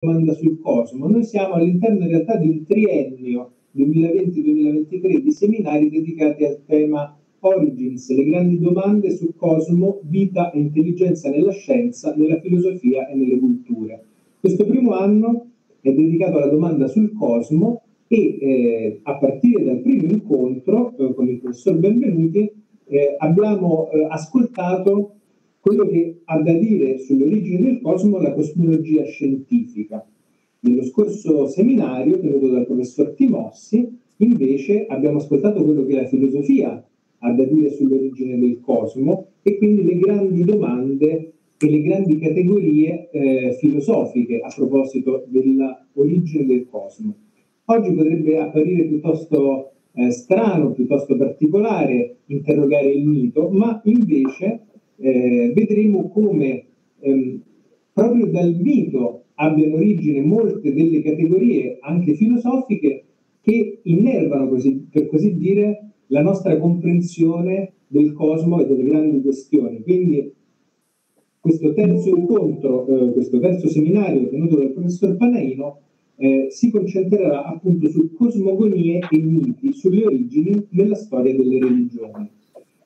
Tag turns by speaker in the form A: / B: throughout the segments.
A: domanda sul cosmo. noi siamo all'interno in realtà di un triennio 2020-2023 di seminari dedicati al tema Origins, le grandi domande sul cosmo, vita e intelligenza nella scienza, nella filosofia e nelle culture. Questo primo anno è dedicato alla domanda sul cosmo e eh, a partire dal primo incontro eh, con il professor Benvenuti eh, abbiamo eh, ascoltato quello che ha da dire sulle origini del cosmo la cosmologia scientifica. Nello scorso seminario tenuto dal professor Timossi, invece, abbiamo ascoltato quello che la filosofia ha da dire sull'origine del cosmo e quindi le grandi domande e le grandi categorie eh, filosofiche a proposito dell'origine del cosmo. Oggi potrebbe apparire piuttosto eh, strano, piuttosto particolare interrogare il mito, ma invece eh, vedremo come ehm, proprio dal mito abbiano origine molte delle categorie, anche filosofiche, che innervano, così, per così dire, la nostra comprensione del cosmo e delle grandi questioni. Quindi questo terzo incontro, eh, questo terzo seminario tenuto dal professor Panaino, eh, si concentrerà appunto su cosmogonie e miti, sulle origini della storia delle religioni.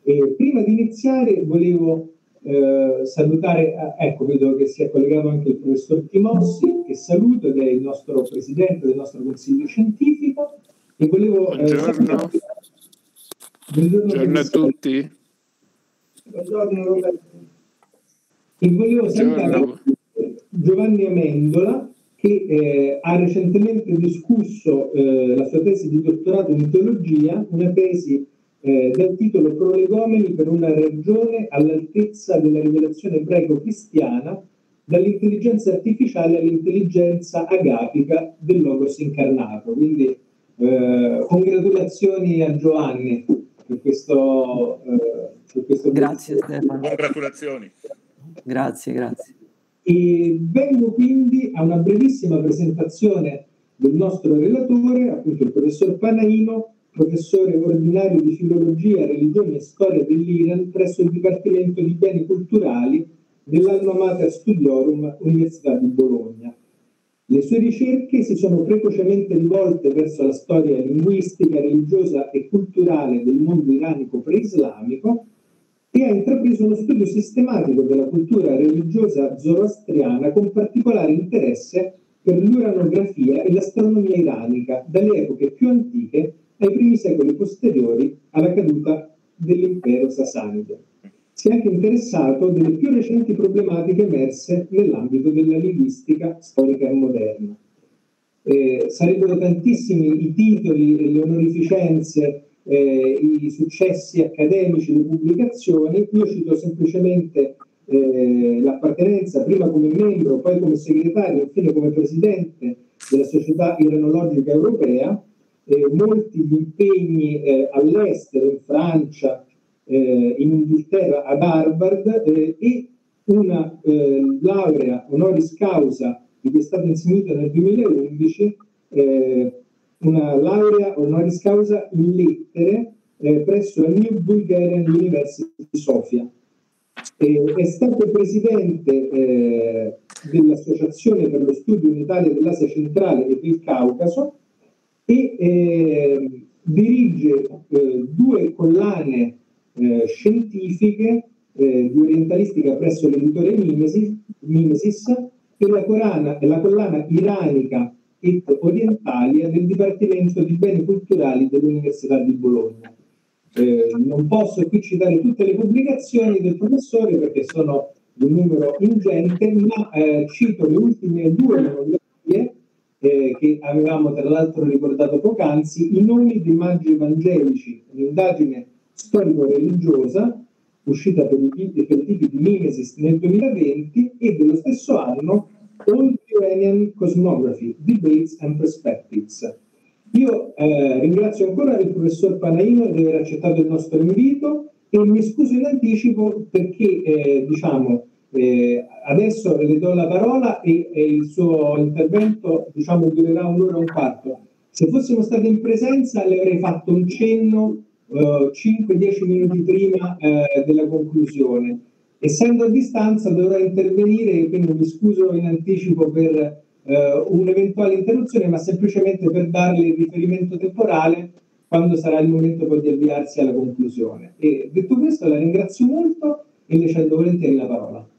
A: E prima di iniziare volevo eh, salutare, eh, ecco vedo che si è collegato anche il professor Timossi, che saluto ed è il nostro presidente del nostro consiglio scientifico. E volevo, Buongiorno. Eh, Buongiorno, Buongiorno a tutti. Buongiorno Roberto. E volevo salutare Giovanni Amendola che eh, ha recentemente discusso eh, la sua tesi di dottorato in teologia, una tesi eh, dal titolo Prolegomeni per una ragione all'altezza della rivelazione ebraico cristiana dall'intelligenza artificiale all'intelligenza agapica del Logos incarnato. Quindi eh, congratulazioni a Giovanni per questo... Eh, per questo grazie Stefano. Congratulazioni. Grazie, grazie. E vengo quindi a una brevissima presentazione del nostro relatore, appunto il professor Panaino, professore ordinario di filologia, religione e storia dell'Iran presso il Dipartimento di Beni Culturali dell'Alma Mater Studiorum Università di Bologna. Le sue ricerche si sono precocemente rivolte verso la storia linguistica, religiosa e culturale del mondo iranico preislamico e ha intrapreso uno studio sistematico della cultura religiosa zoroastriana con particolare interesse per l'uranografia e l'astronomia iranica, dalle epoche più antiche ai primi secoli posteriori alla caduta dell'impero sasanide. Si è anche interessato delle più recenti problematiche emerse nell'ambito della linguistica storica e moderna. Eh, sarebbero tantissimi i titoli le onorificenze, eh, i successi accademici, le pubblicazioni, io cito semplicemente eh, l'appartenenza prima come membro, poi come segretario, infine come presidente della Società Iranologica Europea, eh, molti gli impegni eh, all'estero, in Francia, eh, in Inghilterra, ad Harvard eh, e una eh, laurea honoris causa di cui è stata insignita nel 2011, eh, una laurea honoris causa in lettere presso la New Bulgarian University di Sofia. è stato presidente dell'Associazione per lo Studio in Italia dell'Asia Centrale e del Caucaso e eh, dirige eh, due collane eh, scientifiche eh, di orientalistica presso l'editore Mimesis, e la, corana, la collana iranica et orientalia del Dipartimento di Beni Culturali dell'Università di Bologna. Eh, non posso qui citare tutte le pubblicazioni del professore perché sono di un numero ingente, ma eh, cito le ultime due monografie eh, che avevamo tra l'altro ricordato poc'anzi, i nomi di maggi evangelici, un'indagine storico-religiosa uscita per i, tipi di Mimesis nel 2020 e dello stesso anno Old Iranian Cosmography, Debates and Perspectives. Io eh, ringrazio ancora il professor Panaino di aver accettato il nostro invito e mi scuso in anticipo perché eh, diciamo, eh, adesso le do la parola e, e il suo intervento diciamo, durerà un'ora e un quarto. Se fossimo stati in presenza le avrei fatto un cenno eh, 5-10 minuti prima eh, della conclusione. Essendo a distanza dovrò intervenire e quindi mi scuso in anticipo per eh, un'eventuale interruzione, ma semplicemente per darle il riferimento temporale quando sarà il momento poi di avviarsi alla conclusione. E detto questo la ringrazio molto e le cedo volentieri la parola.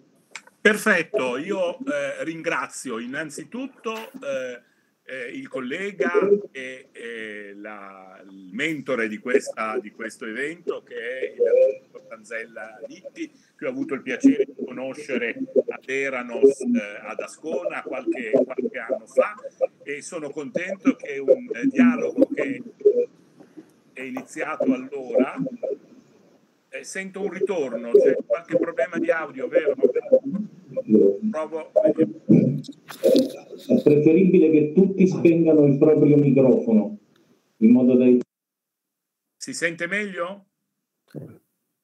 B: Perfetto, io eh, ringrazio innanzitutto eh, eh, il collega e, e la, il mentore di, questa, di, questo evento che è il dottor Tanzella Litti, che ho avuto il piacere di conoscere ad Eranos, eh, ad Ascona qualche, qualche, anno fa e sono contento che un dialogo che è iniziato allora eh, sento un ritorno, c'è qualche problema di audio, vero?
A: È preferibile che tutti spengano il proprio microfono in modo da...
B: Si sente meglio?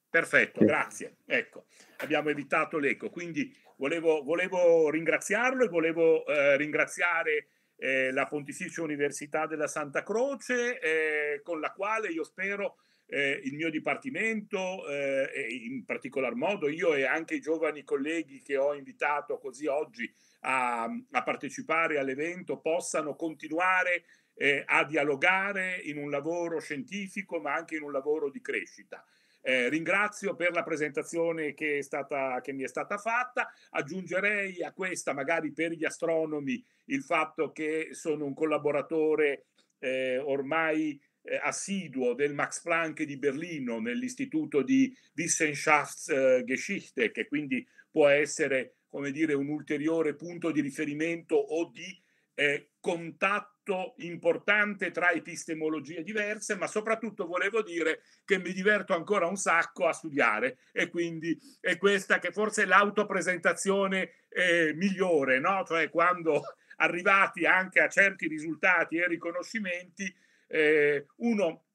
A: Perfetto, grazie.
B: Ecco, abbiamo evitato l'eco, quindi volevo, volevo ringraziarlo e volevo eh, ringraziare eh, la Pontificia Università della Santa Croce, eh, con la quale io spero eh, il mio dipartimento eh, in particolar modo io e anche i giovani colleghi che ho invitato così oggi a, a partecipare all'evento possano continuare eh, a dialogare in un lavoro scientifico ma anche in un lavoro di crescita. Eh, ringrazio per la presentazione che, stata, che, mi è stata fatta. Aggiungerei a questa, magari per gli astronomi, il fatto che sono un collaboratore eh, ormai eh, assiduo del Max Planck di Berlino nell'istituto di Wissenschaftsgeschichte, che quindi può essere come dire, un ulteriore punto di riferimento o di eh, contatto importante tra epistemologie diverse, ma soprattutto volevo dire che mi diverto ancora un sacco a studiare e quindi è questa che forse è l'autopresentazione eh, migliore, no? cioè quando arrivati anche a certi risultati e riconoscimenti eh, uno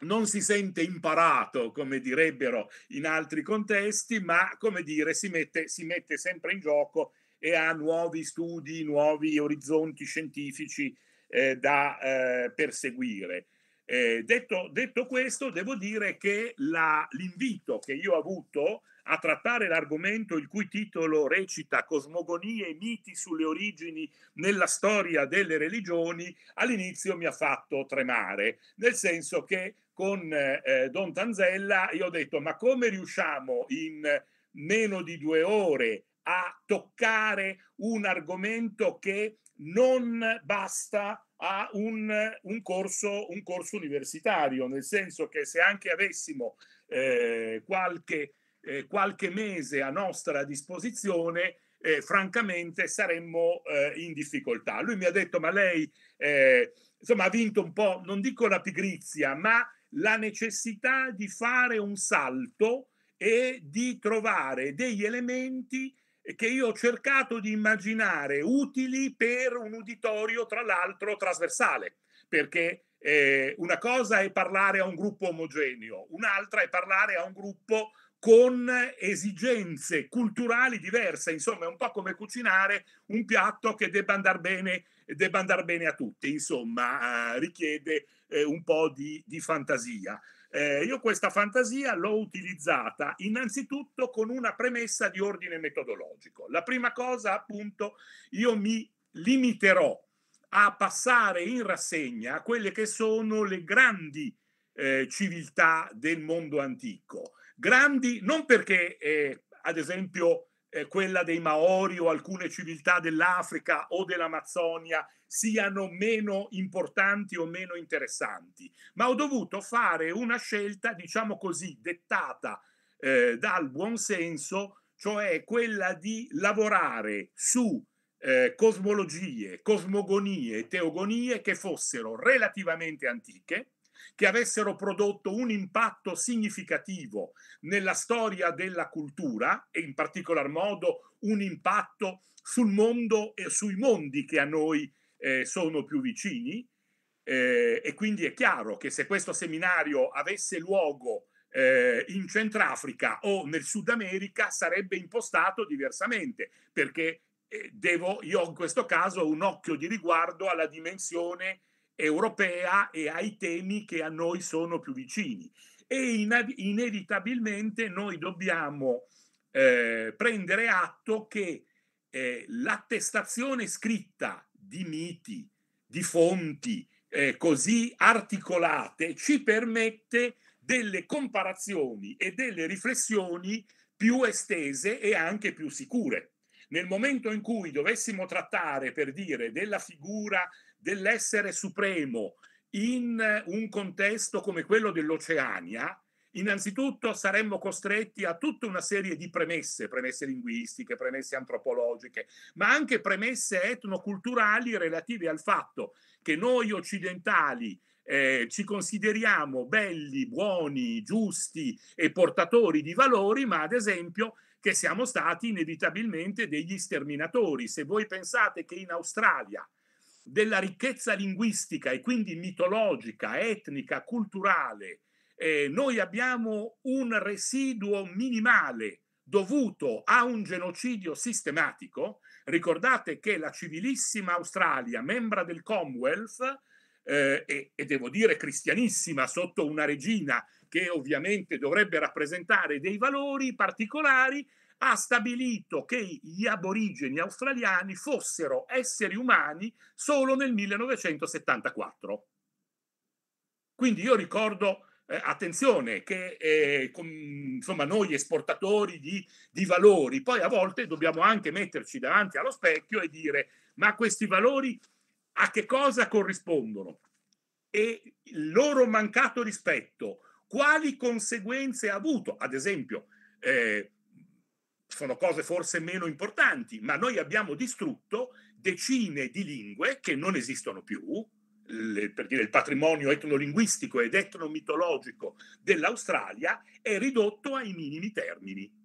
B: non si sente imparato, come direbbero in altri contesti, ma come dire, si mette, si mette sempre in gioco e ha nuovi studi, nuovi orizzonti scientifici eh, da eh, perseguire. Eh, detto, detto, questo, devo dire che la, l'invito che io ho avuto a trattare l'argomento il cui titolo recita Cosmogonie e miti sulle origini nella storia delle religioni, all'inizio mi ha fatto tremare, nel senso che con eh, eh, Don Tanzella io ho detto ma come riusciamo in meno di due ore a toccare un argomento che non basta a un, un, corso, un corso universitario, nel senso che se anche avessimo eh, qualche eh, qualche mese a nostra disposizione, eh, francamente saremmo eh, in difficoltà. Lui mi ha detto, ma lei eh, insomma, ha vinto un po', non dico la pigrizia, ma la necessità di fare un salto e di trovare degli elementi che io ho cercato di immaginare utili per un uditorio, tra l'altro, trasversale, perché eh, una cosa è parlare a un gruppo omogeneo, un'altra è parlare a un gruppo con esigenze culturali diverse, insomma è un po' come cucinare un piatto che debba andare bene, debba andare bene a tutti, insomma eh, richiede eh, un po' di, di fantasia. Eh, io questa fantasia l'ho utilizzata innanzitutto con una premessa di ordine metodologico. La prima cosa, appunto, io mi limiterò a passare in rassegna quelle che sono le grandi eh, civiltà del mondo antico grandi non perché, eh, ad esempio, eh, quella dei Maori o alcune civiltà dell'Africa o dell'Amazzonia siano meno importanti o meno interessanti, ma ho dovuto fare una scelta, diciamo così, dettata eh, dal buonsenso, cioè quella di lavorare su eh, cosmologie, cosmogonie, teogonie che fossero relativamente antiche, che avessero prodotto un impatto significativo nella storia della cultura e in particolar modo un impatto sul mondo e sui mondi che a noi eh, sono più vicini. Eh, e quindi è chiaro che se questo seminario avesse luogo eh, in Centrafrica o nel Sud America sarebbe impostato diversamente, perché eh, devo, io in questo caso ho un occhio di riguardo alla dimensione europea e ai temi che a noi sono più vicini. E inevitabilmente noi dobbiamo eh, prendere atto che eh, l'attestazione scritta di miti, di fonti eh, così articolate ci permette delle comparazioni e delle riflessioni più estese e anche più sicure. Nel momento in cui dovessimo trattare, per dire, della figura dell'essere supremo in eh, un contesto come quello dell'Oceania, innanzitutto saremmo costretti a tutta una serie di premesse, premesse linguistiche, premesse antropologiche, ma anche premesse etnoculturali relative al fatto che noi occidentali eh, ci consideriamo belli, buoni, giusti e portatori di valori, ma ad esempio che siamo stati inevitabilmente degli sterminatori. Se voi pensate che in Australia della ricchezza linguistica e quindi mitologica, etnica, culturale, eh, noi abbiamo un residuo minimale dovuto a un genocidio sistematico. Ricordate che la civilissima Australia, membra del Commonwealth, eh, e, e devo dire cristianissima sotto una regina che ovviamente dovrebbe rappresentare dei valori particolari, ha stabilito che gli aborigeni australiani fossero esseri umani solo nel 1974. Quindi io ricordo, eh, attenzione, che eh, com, insomma, noi esportatori di, di valori, poi a volte dobbiamo anche metterci davanti allo specchio e dire ma questi valori a che cosa corrispondono? E il loro mancato rispetto, quali conseguenze ha avuto? Ad esempio, eh, sono cose forse meno importanti, ma noi abbiamo distrutto decine di lingue che non esistono più, le, per dire il patrimonio etnolinguistico ed etnomitologico dell'Australia è ridotto ai minimi termini.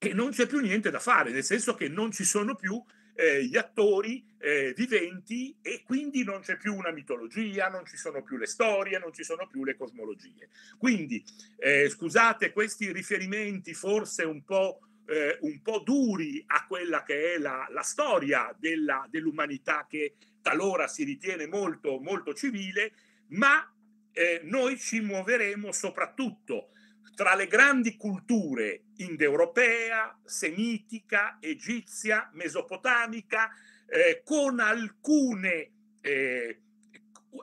B: E non c'è più niente da fare, nel senso che non ci sono più eh, gli attori eh, viventi e quindi non c'è più una mitologia, non ci sono più le storie, non ci sono più le cosmologie. Quindi eh, scusate questi riferimenti forse un po' eh, un po' duri a quella che è la, la storia della, dell'umanità che talora si ritiene molto, molto civile, ma eh, noi ci muoveremo soprattutto tra le grandi culture indoeuropea, semitica, egizia, mesopotamica, eh, con alcune eh,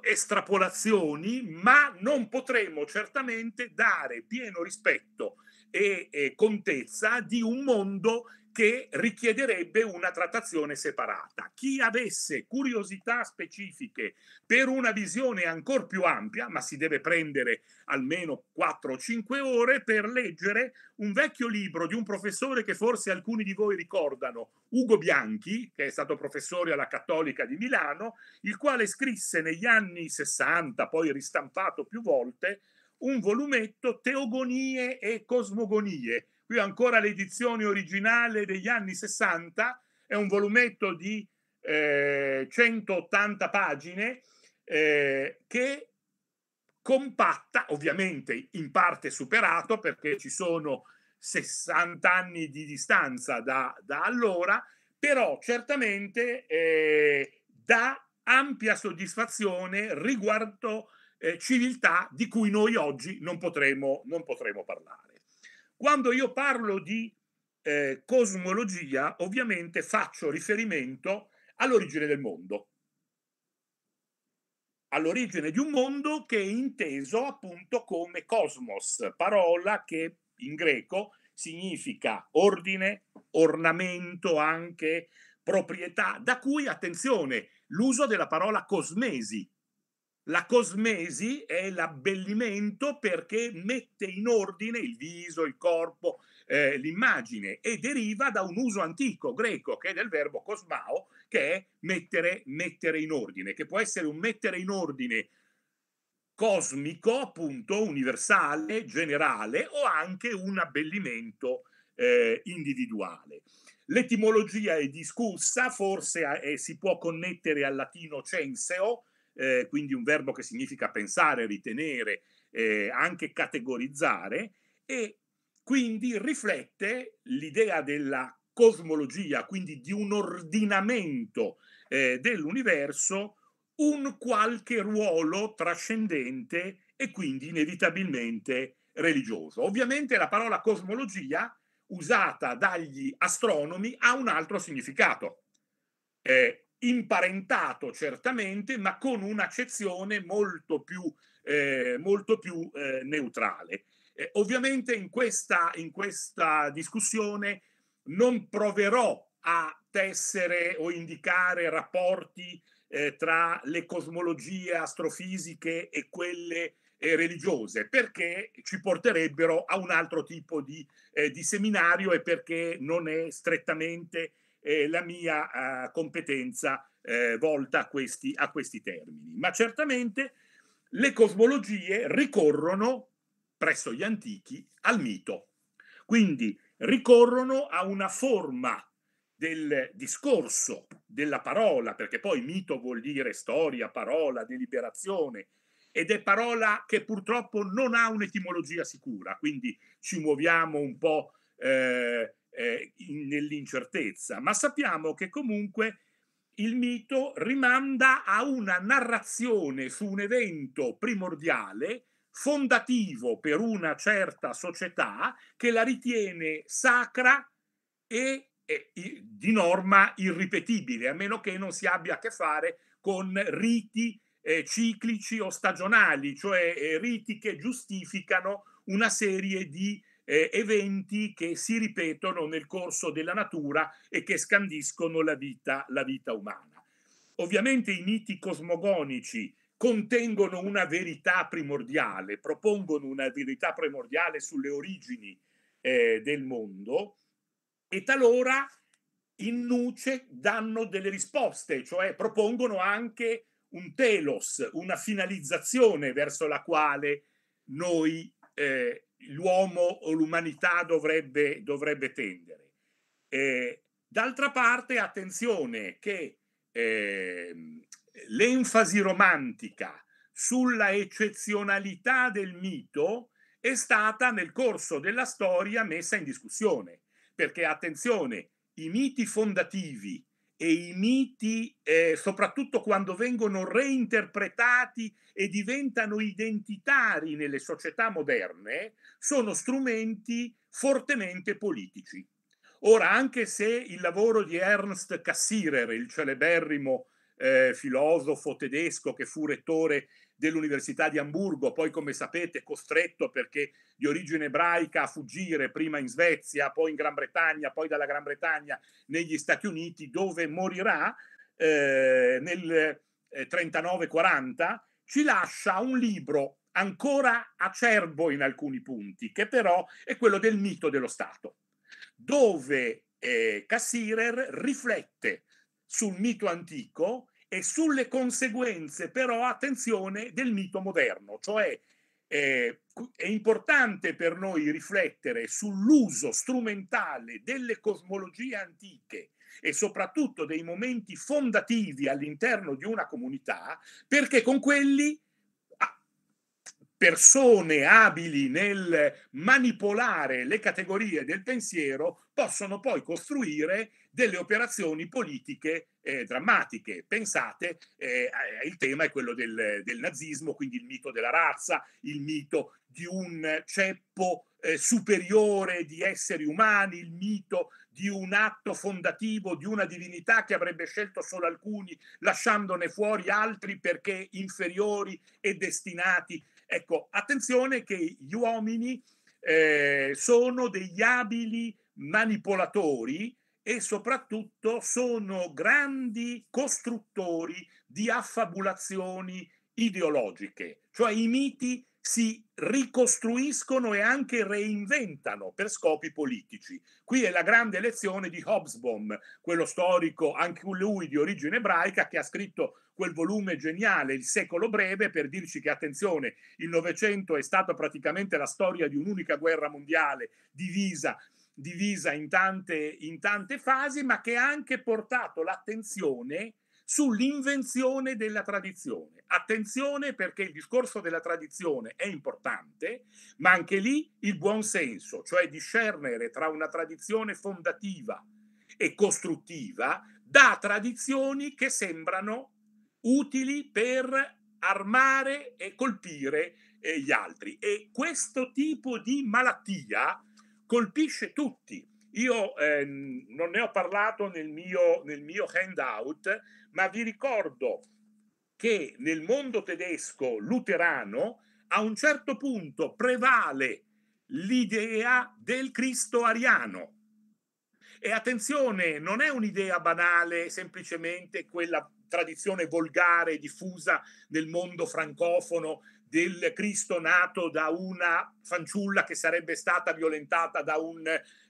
B: estrapolazioni, ma non potremo certamente dare pieno rispetto e, e contezza di un mondo che richiederebbe una trattazione separata. Chi avesse curiosità specifiche per una visione ancora più ampia, ma si deve prendere almeno 4 5 ore per leggere un vecchio libro di un professore che forse alcuni di voi ricordano, Ugo Bianchi, che è stato professore alla Cattolica di Milano, il quale scrisse negli anni 60, poi ristampato più volte, un volumetto Teogonie e Cosmogonie. Qui ancora l'edizione originale degli anni 60, è un volumetto di eh, 180 pagine eh, che compatta, ovviamente in parte superato perché ci sono 60 anni di distanza da, da allora, però certamente eh, dà ampia soddisfazione riguardo eh, civiltà di cui noi oggi non potremo, non potremo parlare. Quando io parlo di eh, cosmologia, ovviamente faccio riferimento all'origine del mondo, all'origine di un mondo che è inteso appunto come cosmos, parola che in greco significa ordine, ornamento, anche proprietà, da cui attenzione l'uso della parola cosmesi, la cosmesi è l'abbellimento perché mette in ordine il viso, il corpo, eh, l'immagine e deriva da un uso antico greco che è del verbo cosmao, che è mettere, mettere in ordine, che può essere un mettere in ordine cosmico, appunto, universale, generale o anche un abbellimento eh, individuale. L'etimologia è discussa, forse eh, si può connettere al latino censeo, eh, quindi un verbo che significa pensare, ritenere, eh, anche categorizzare, e quindi riflette l'idea della cosmologia, quindi di un ordinamento eh, dell'universo, un qualche ruolo trascendente e quindi inevitabilmente religioso. Ovviamente la parola cosmologia usata dagli astronomi ha un altro significato. Eh, imparentato certamente, ma con un'accezione molto più, eh, molto più eh, neutrale. Eh, ovviamente in questa, in questa discussione non proverò a tessere o indicare rapporti eh, tra le cosmologie astrofisiche e quelle eh, religiose, perché ci porterebbero a un altro tipo di, eh, di seminario e perché non è strettamente eh, la mia eh, competenza eh, volta a questi, a questi termini. Ma certamente le cosmologie ricorrono, presso gli antichi, al mito. Quindi ricorrono a una forma del discorso, della parola, perché poi mito vuol dire storia, parola, deliberazione, ed è parola che purtroppo non ha un'etimologia sicura, quindi ci muoviamo un po' eh, eh, nell'incertezza, ma sappiamo che comunque il mito rimanda a una narrazione su un evento primordiale, fondativo per una certa società, che la ritiene sacra e, e, e di norma irripetibile, a meno che non si abbia a che fare con riti eh, ciclici o stagionali, cioè eh, riti che giustificano una serie di eh, eventi che si ripetono nel corso della natura e che scandiscono la vita, la vita umana. Ovviamente i miti cosmogonici contengono una verità primordiale, propongono una verità primordiale sulle origini eh, del mondo e talora in nuce danno delle risposte, cioè propongono anche un telos, una finalizzazione verso la quale noi eh, l'uomo o l'umanità dovrebbe, dovrebbe tendere. Eh, d'altra parte, attenzione che eh, l'enfasi romantica sulla eccezionalità del mito è stata nel corso della storia messa in discussione, perché attenzione, i miti fondativi e i miti, eh, soprattutto quando vengono reinterpretati e diventano identitari nelle società moderne, sono strumenti fortemente politici. Ora, anche se il lavoro di Ernst Cassirer, il celeberrimo eh, filosofo tedesco che fu rettore dell'Università di Amburgo, poi come sapete costretto perché di origine ebraica a fuggire prima in Svezia, poi in Gran Bretagna, poi dalla Gran Bretagna negli Stati Uniti, dove morirà eh, nel eh, 39-40, ci lascia un libro ancora acerbo in alcuni punti, che però è quello del mito dello Stato, dove eh, Cassirer riflette sul mito antico e sulle conseguenze, però, attenzione, del mito moderno, cioè eh, è importante per noi riflettere sull'uso strumentale delle cosmologie antiche e soprattutto dei momenti fondativi all'interno di una comunità, perché con quelli ah, persone abili nel manipolare le categorie del pensiero possono poi costruire delle operazioni politiche eh, drammatiche. Pensate, eh, il tema è quello del, del, nazismo, quindi il mito della razza, il mito di un ceppo eh, superiore di esseri umani, il mito di un atto fondativo, di una divinità che avrebbe scelto solo alcuni, lasciandone fuori altri perché inferiori e destinati. Ecco, attenzione che gli uomini eh, sono degli abili manipolatori e soprattutto sono grandi costruttori di affabulazioni ideologiche, cioè i miti si ricostruiscono e anche reinventano per scopi politici. Qui è la grande lezione di Hobsbawm, quello storico, anche lui di origine ebraica, che ha scritto quel volume geniale, Il secolo breve, per dirci che, attenzione, il Novecento è stata praticamente la storia di un'unica guerra mondiale divisa divisa in tante, in tante fasi, ma che ha anche portato l'attenzione sull'invenzione della tradizione. Attenzione perché il discorso della tradizione è importante, ma anche lì il buon senso, cioè discernere tra una tradizione fondativa e costruttiva, da tradizioni che sembrano utili per armare e colpire eh, gli altri. E questo tipo di malattia colpisce tutti. Io eh, non ne ho parlato nel mio, nel mio handout, ma vi ricordo che nel mondo tedesco luterano a un certo punto prevale l'idea del Cristo ariano. E attenzione, non è un'idea banale, semplicemente quella tradizione volgare diffusa nel mondo francofono del Cristo nato da una fanciulla che sarebbe stata violentata da un,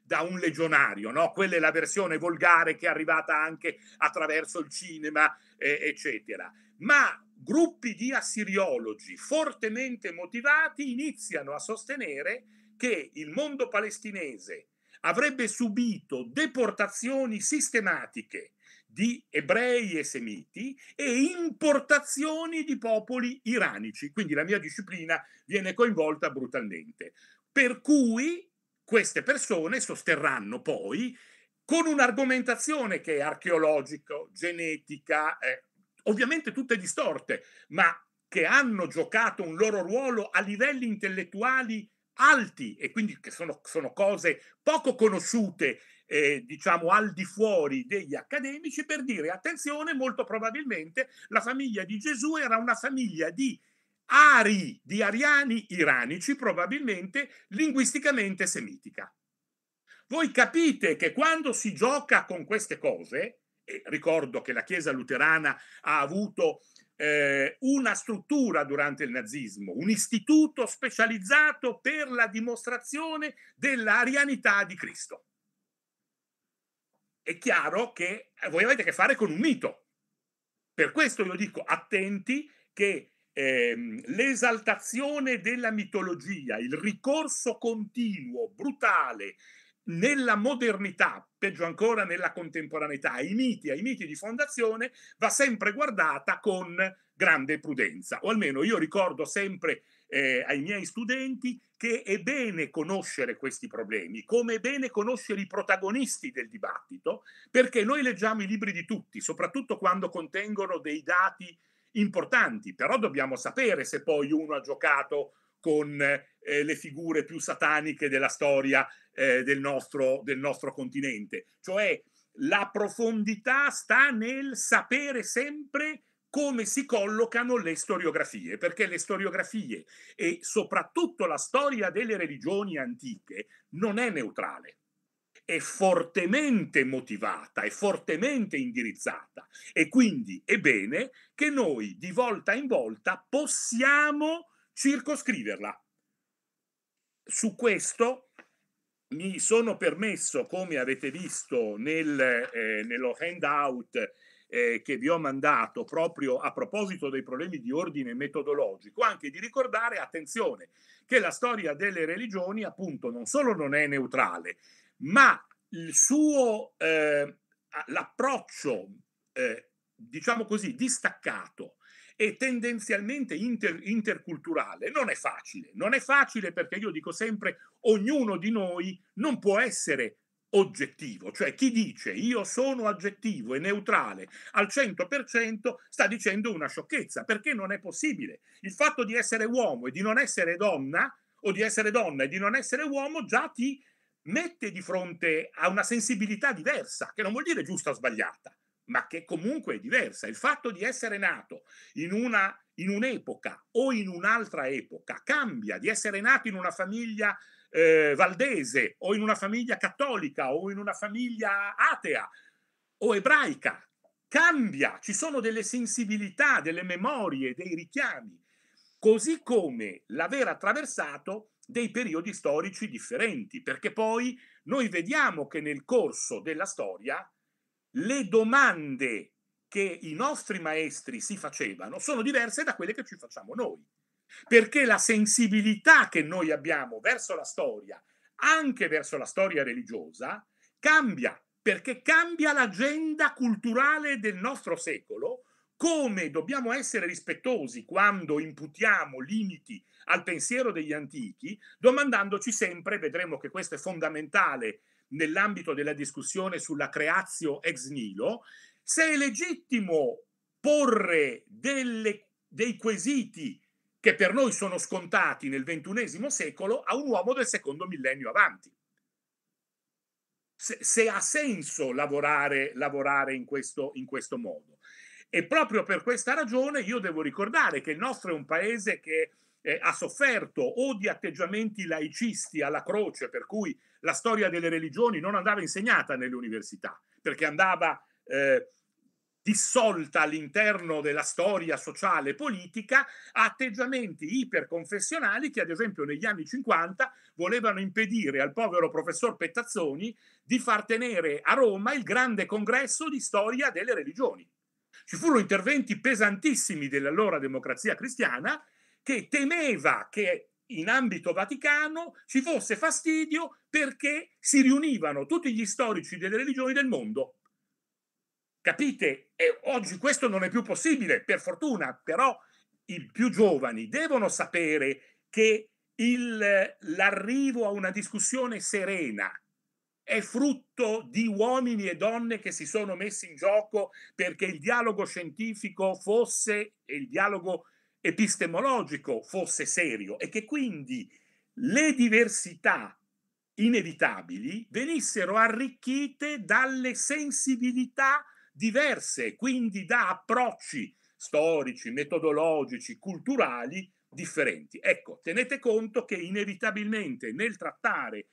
B: da un legionario. No? Quella è la versione volgare che è arrivata anche attraverso il cinema, eh, eccetera. Ma gruppi di assiriologi fortemente motivati iniziano a sostenere che il mondo palestinese avrebbe subito deportazioni sistematiche di ebrei e semiti e importazioni di popoli iranici. Quindi la mia disciplina viene coinvolta brutalmente. Per cui queste persone sosterranno poi con un'argomentazione che è archeologica, genetica, eh, ovviamente tutte distorte, ma che hanno giocato un loro ruolo a livelli intellettuali alti e quindi che sono, sono cose poco conosciute eh, diciamo al di fuori degli accademici per dire attenzione, molto probabilmente la famiglia di Gesù era una famiglia di ari, di ariani iranici, probabilmente linguisticamente semitica. Voi capite che quando si gioca con queste cose, e ricordo che la Chiesa luterana ha avuto eh, una struttura durante il nazismo, un istituto specializzato per la dimostrazione dell'arianità di Cristo è chiaro che eh, voi avete a che fare con un mito. Per questo io dico attenti che ehm, l'esaltazione della mitologia, il ricorso continuo, brutale, nella modernità, peggio ancora nella contemporaneità, ai miti, ai miti di fondazione, va sempre guardata con grande prudenza. O almeno io ricordo sempre eh, ai miei studenti che è bene conoscere questi problemi, come è bene conoscere i protagonisti del dibattito, perché noi leggiamo i libri di tutti, soprattutto quando contengono dei dati importanti, però dobbiamo sapere se poi uno ha giocato con eh, le figure più sataniche della storia eh, del, nostro, del nostro continente. Cioè la profondità sta nel sapere sempre come si collocano le storiografie, perché le storiografie e soprattutto la storia delle religioni antiche non è neutrale, è fortemente motivata, è fortemente indirizzata e quindi è bene che noi di volta in volta possiamo circoscriverla. Su questo mi sono permesso, come avete visto nel, eh, nello handout eh, che vi ho mandato proprio a proposito dei problemi di ordine metodologico, anche di ricordare, attenzione, che la storia delle religioni appunto non solo non è neutrale, ma il suo, eh, l'approccio, eh, diciamo così, distaccato e tendenzialmente inter- interculturale. Non è facile, non è facile perché io dico sempre ognuno di noi non può essere oggettivo, cioè chi dice io sono aggettivo e neutrale al 100% sta dicendo una sciocchezza, perché non è possibile. Il fatto di essere uomo e di non essere donna, o di essere donna e di non essere uomo, già ti mette di fronte a una sensibilità diversa, che non vuol dire giusta o sbagliata, ma che comunque è diversa. Il fatto di essere nato in, una, in un'epoca o in un'altra epoca cambia, di essere nato in una famiglia eh, valdese o in una famiglia cattolica o in una famiglia atea o ebraica. Cambia, ci sono delle sensibilità, delle memorie, dei richiami, così come l'aver attraversato dei periodi storici differenti, perché poi noi vediamo che nel corso della storia le domande che i nostri maestri si facevano sono diverse da quelle che ci facciamo noi perché la sensibilità che noi abbiamo verso la storia, anche verso la storia religiosa, cambia, perché cambia l'agenda culturale del nostro secolo, come dobbiamo essere rispettosi quando imputiamo limiti al pensiero degli antichi, domandandoci sempre, vedremo che questo è fondamentale nell'ambito della discussione sulla creazio ex nilo, se è legittimo porre delle, dei quesiti che per noi sono scontati nel XXI secolo a un uomo del secondo millennio avanti. Se, se ha senso lavorare, lavorare in, questo, in questo modo. E proprio per questa ragione io devo ricordare che il nostro è un paese che eh, ha sofferto o di atteggiamenti laicisti alla croce, per cui la storia delle religioni non andava insegnata nelle università, perché andava eh, dissolta all'interno della storia sociale e politica a atteggiamenti iperconfessionali che ad esempio negli anni 50 volevano impedire al povero professor Pettazzoni di far tenere a Roma il grande congresso di storia delle religioni. Ci furono interventi pesantissimi dell'allora democrazia cristiana che temeva che in ambito vaticano ci fosse fastidio perché si riunivano tutti gli storici delle religioni del mondo Capite? E oggi questo non è più possibile, per fortuna, però i più giovani devono sapere che il, l'arrivo a una discussione serena è frutto di uomini e donne che si sono messi in gioco perché il dialogo scientifico fosse, e il dialogo epistemologico fosse serio e che quindi le diversità inevitabili venissero arricchite dalle sensibilità diverse, quindi da approcci storici, metodologici, culturali differenti. Ecco, tenete conto che inevitabilmente nel trattare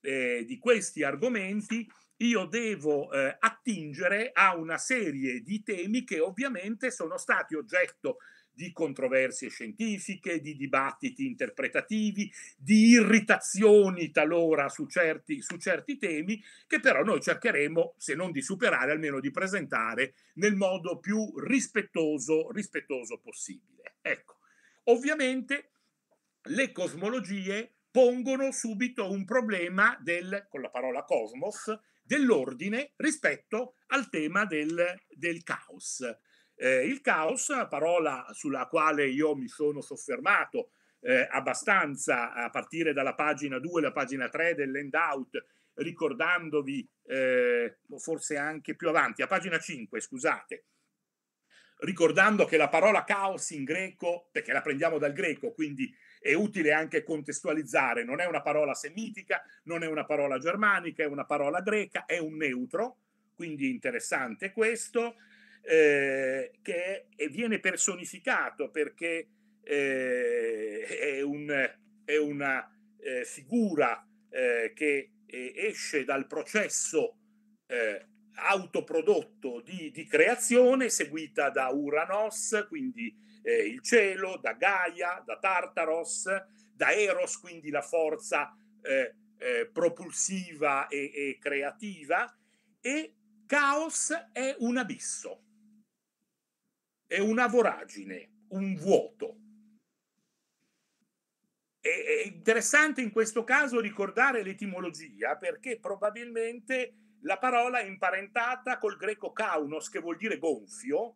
B: eh, di questi argomenti io devo eh, attingere a una serie di temi che ovviamente sono stati oggetto di di controversie scientifiche, di dibattiti interpretativi, di irritazioni talora su certi, su certi temi, che però noi cercheremo, se non di superare, almeno di presentare nel modo più rispettoso, rispettoso possibile. Ecco, ovviamente le cosmologie pongono subito un problema del, con la parola cosmos, dell'ordine rispetto al tema del, del caos. Eh, il caos, parola sulla quale io mi sono soffermato eh, abbastanza a partire dalla pagina 2 la pagina 3 dell'endout, ricordandovi eh, forse anche più avanti, a pagina 5, scusate, ricordando che la parola caos in greco, perché la prendiamo dal greco, quindi è utile anche contestualizzare, non è una parola semitica, non è una parola germanica, è una parola greca, è un neutro, quindi interessante questo, eh, che viene personificato perché eh, è, un, è, una eh, figura eh, che eh, esce dal processo eh, autoprodotto di, di, creazione seguita da Uranos, quindi il cielo, da Gaia, da Tartaros, da Eros, quindi la forza propulsiva e, e creativa, e Caos è un abisso è una voragine, un vuoto. È interessante in questo caso ricordare l'etimologia perché probabilmente la parola è imparentata col greco kaunos, che vuol dire gonfio,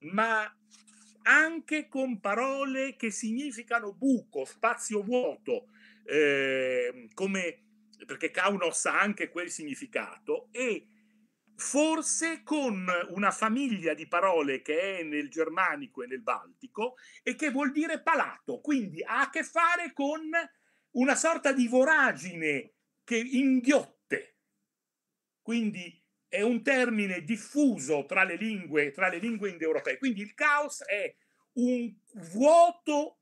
B: ma anche con parole che significano buco, spazio vuoto, eh, come, perché kaunos ha anche quel significato, e forse con una famiglia di parole che è nel germanico e nel baltico e che vuol dire palato, quindi ha a che fare con una sorta di voragine che inghiotte. Quindi è un termine diffuso tra le lingue, tra le lingue indoeuropee. Quindi il caos è un vuoto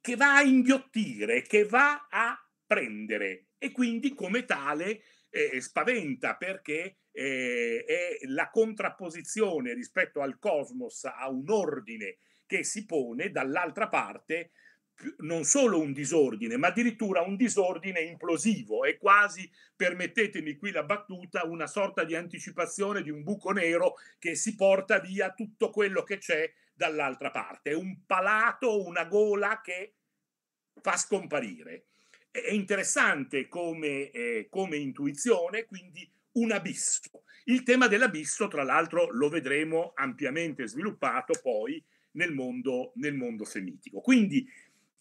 B: che va a inghiottire, che va a prendere e quindi come tale eh, spaventa perché eh, è la contrapposizione rispetto al cosmos a un ordine che si pone dall'altra parte non solo un disordine, ma addirittura un disordine implosivo. È quasi, permettetemi qui la battuta, una sorta di anticipazione di un buco nero che si porta via tutto quello che c'è dall'altra parte. È un palato, una gola che fa scomparire. È interessante come, eh, come intuizione, quindi un abisso. Il tema dell'abisso, tra l'altro, lo vedremo ampiamente sviluppato poi nel mondo, nel mondo semitico. Quindi,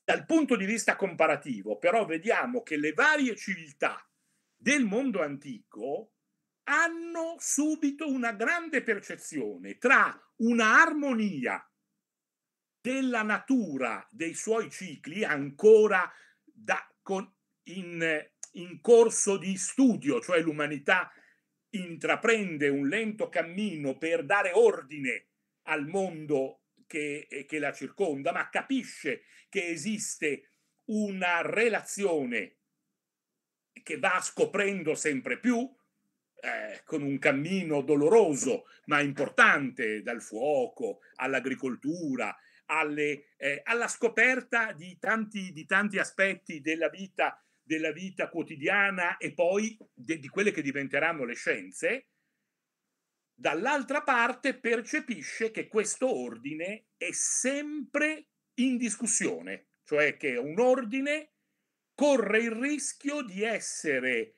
B: dal punto di vista comparativo, però, vediamo che le varie civiltà del mondo antico hanno subito una grande percezione tra una armonia della natura dei suoi cicli ancora da, con, in, in corso di studio, cioè l'umanità intraprende un lento cammino per dare ordine al mondo che, eh, che la circonda, ma capisce che esiste una relazione che va scoprendo sempre più, eh, con un cammino doloroso ma importante, dal fuoco all'agricoltura, alle, eh, alla scoperta di tanti, di tanti, aspetti della vita della vita quotidiana e poi de, di quelle che diventeranno le scienze, dall'altra parte percepisce che questo ordine è sempre in discussione, cioè che un ordine corre il rischio di essere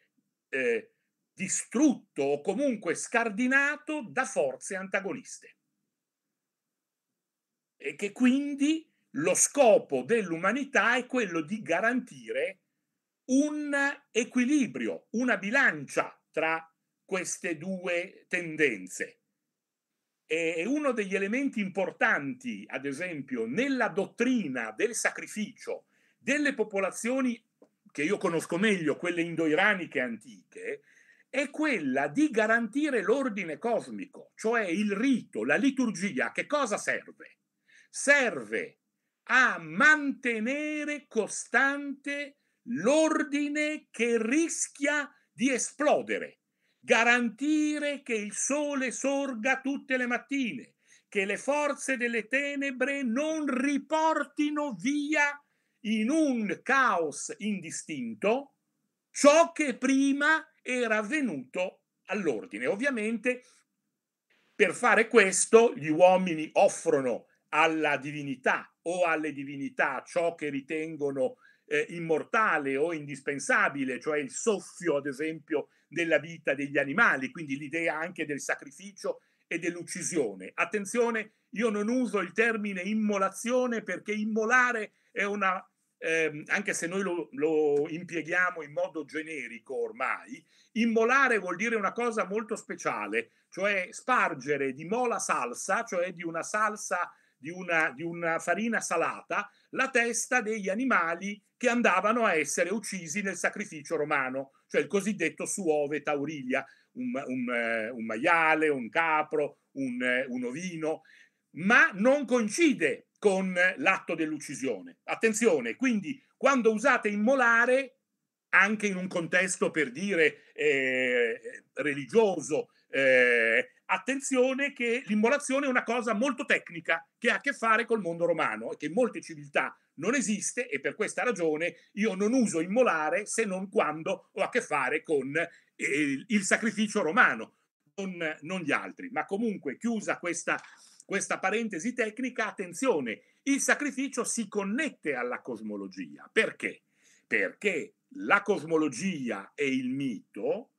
B: eh, distrutto o comunque scardinato da forze antagoniste e che quindi lo scopo dell'umanità è quello di garantire un equilibrio, una bilancia tra queste due tendenze. E uno degli elementi importanti, ad esempio, nella dottrina del sacrificio delle popolazioni che io conosco meglio, quelle indo-iraniche antiche, è quella di garantire l'ordine cosmico, cioè il rito, la liturgia. Che cosa serve? Serve a mantenere costante l'ordine che rischia di esplodere, garantire che il sole sorga tutte le mattine, che le forze delle tenebre non riportino via in un caos indistinto ciò che prima era avvenuto all'ordine. Ovviamente per fare questo gli uomini offrono alla divinità o alle divinità ciò che ritengono eh, immortale o indispensabile, cioè il soffio, ad esempio, della vita degli animali, quindi l'idea anche del sacrificio e dell'uccisione. Attenzione, io non uso il termine immolazione perché immolare è una, ehm, anche se noi lo, lo impieghiamo in modo generico ormai, immolare vuol dire una cosa molto speciale, cioè spargere di mola salsa, cioè di una salsa, di una, di una farina salata, la testa degli animali che andavano a essere uccisi nel sacrificio romano, cioè il cosiddetto suove taurilia, un, un, eh, un maiale, un capro, un, eh, un ovino, ma non coincide con l'atto dell'uccisione. Attenzione, quindi quando usate immolare, anche in un contesto per dire eh, religioso, eh, attenzione che l'immolazione è una cosa molto tecnica che ha a che fare col mondo romano e che molte civiltà non esiste e per questa ragione io non uso immolare se non quando ho a che fare con eh, il sacrificio romano, non, non, gli altri. Ma comunque, chiusa questa, questa parentesi tecnica, attenzione, il sacrificio si connette alla cosmologia. Perché? Perché la cosmologia e il mito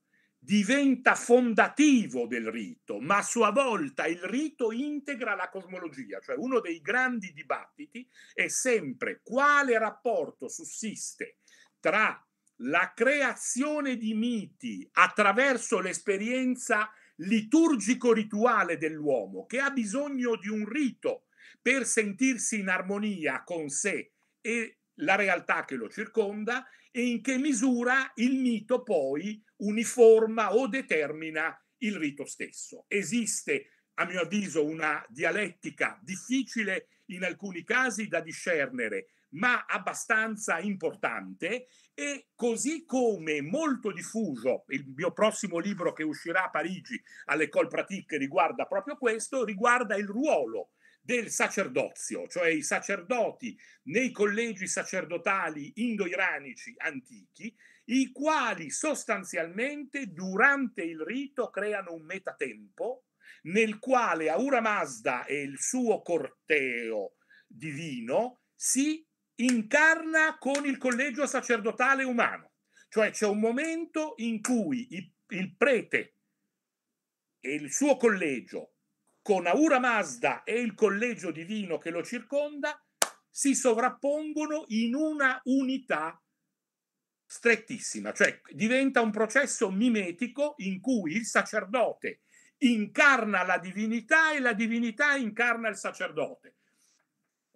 B: diventa fondativo del rito, ma a sua volta il rito integra la cosmologia, cioè uno dei grandi dibattiti è sempre quale rapporto sussiste tra la creazione di miti attraverso l'esperienza liturgico-rituale dell'uomo che ha bisogno di un rito per sentirsi in armonia con sé e la realtà che lo circonda e in che misura il mito poi uniforma o determina il rito stesso. Esiste, a mio avviso, una dialettica difficile in alcuni casi da discernere, ma abbastanza importante e così come molto diffuso, il mio prossimo libro che uscirà a Parigi all'École Pratique riguarda proprio questo, riguarda il ruolo del sacerdozio, cioè i sacerdoti nei collegi sacerdotali indo-iranici antichi i quali sostanzialmente durante il rito creano un metatempo nel quale Aura Mazda e il suo corteo divino si incarna con il collegio sacerdotale umano. Cioè c'è un momento in cui il prete e il suo collegio, con Aura Mazda e il collegio divino che lo circonda, si sovrappongono in una unità strettissima, cioè diventa un processo mimetico in cui il sacerdote incarna la divinità e la divinità incarna il sacerdote.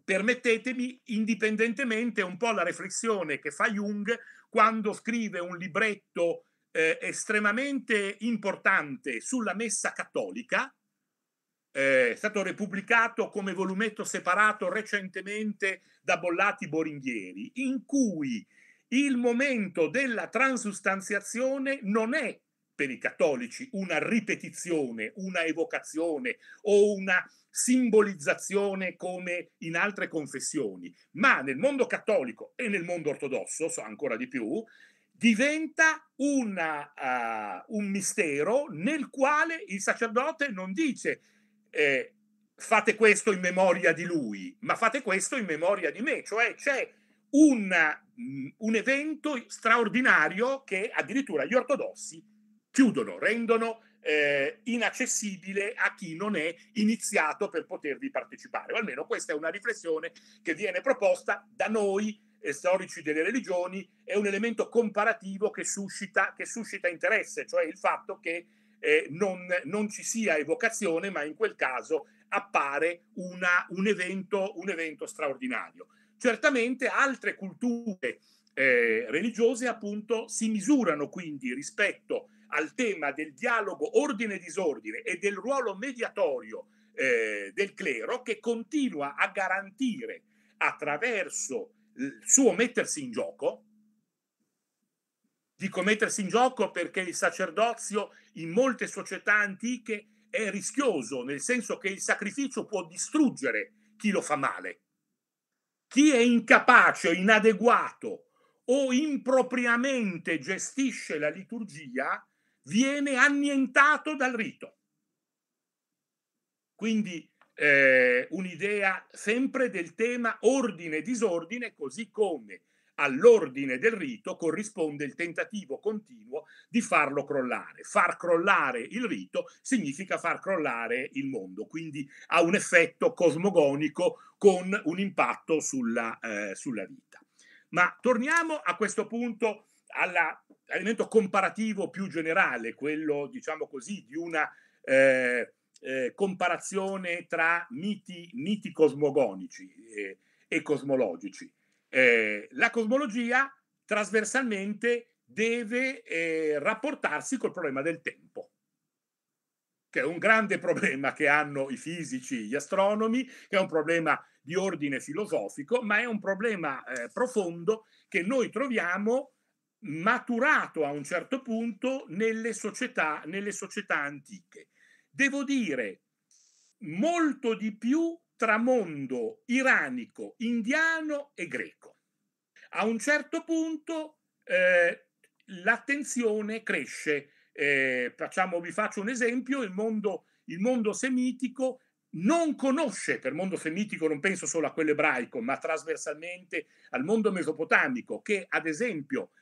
B: Permettetemi, indipendentemente, un po' la riflessione che fa Jung quando scrive un libretto eh, estremamente importante sulla messa cattolica, eh, è stato repubblicato come volumetto separato recentemente da Bollati Boringhieri, in cui il momento della transustanziazione non è per i cattolici una ripetizione, una evocazione o una simbolizzazione come in altre confessioni, ma nel mondo cattolico e nel mondo ortodosso, so ancora di più, diventa una, uh, un mistero nel quale il sacerdote non dice eh, fate questo in memoria di lui, ma fate questo in memoria di me, cioè c'è un, mm, un evento straordinario che addirittura gli ortodossi chiudono, rendono eh, inaccessibile a chi non è iniziato per potervi partecipare. O almeno questa è una riflessione che viene proposta da noi, eh, storici delle religioni, è un elemento comparativo che suscita, che suscita interesse, cioè il fatto che eh, non, non, ci sia evocazione, ma in quel caso appare una, un, evento, un evento straordinario. Certamente altre culture eh, religiose appunto si misurano quindi rispetto al tema del dialogo ordine-disordine e del ruolo mediatorio eh, del clero che continua a garantire attraverso il suo mettersi in gioco, dico mettersi in gioco perché il sacerdozio in molte società antiche è rischioso, nel senso che il sacrificio può distruggere chi lo fa male chi è incapace inadeguato o impropriamente gestisce la liturgia viene annientato dal rito. Quindi eh, un'idea sempre del tema ordine e disordine, così come all'ordine del rito corrisponde il tentativo continuo di farlo crollare. Far crollare il rito significa far crollare il mondo, quindi ha un effetto cosmogonico con un impatto sulla, eh, sulla vita. Ma torniamo a questo punto all'elemento comparativo più generale, quello diciamo così di una... Eh, eh, comparazione tra miti, miti cosmogonici e, eh, e cosmologici. Eh, la cosmologia trasversalmente deve eh, rapportarsi col problema del tempo che è un grande problema che hanno i fisici, gli astronomi, che è un problema di ordine filosofico, ma è un problema eh, profondo che noi troviamo maturato a un certo punto nelle società, nelle società antiche. Devo dire molto di più tra mondo iranico, indiano e greco. A un certo punto eh, l'attenzione cresce. Eh, facciamo, vi faccio un esempio, il mondo, il mondo semitico non conosce, per mondo semitico non penso solo a quello ebraico, ma trasversalmente al mondo mesopotamico, che ad esempio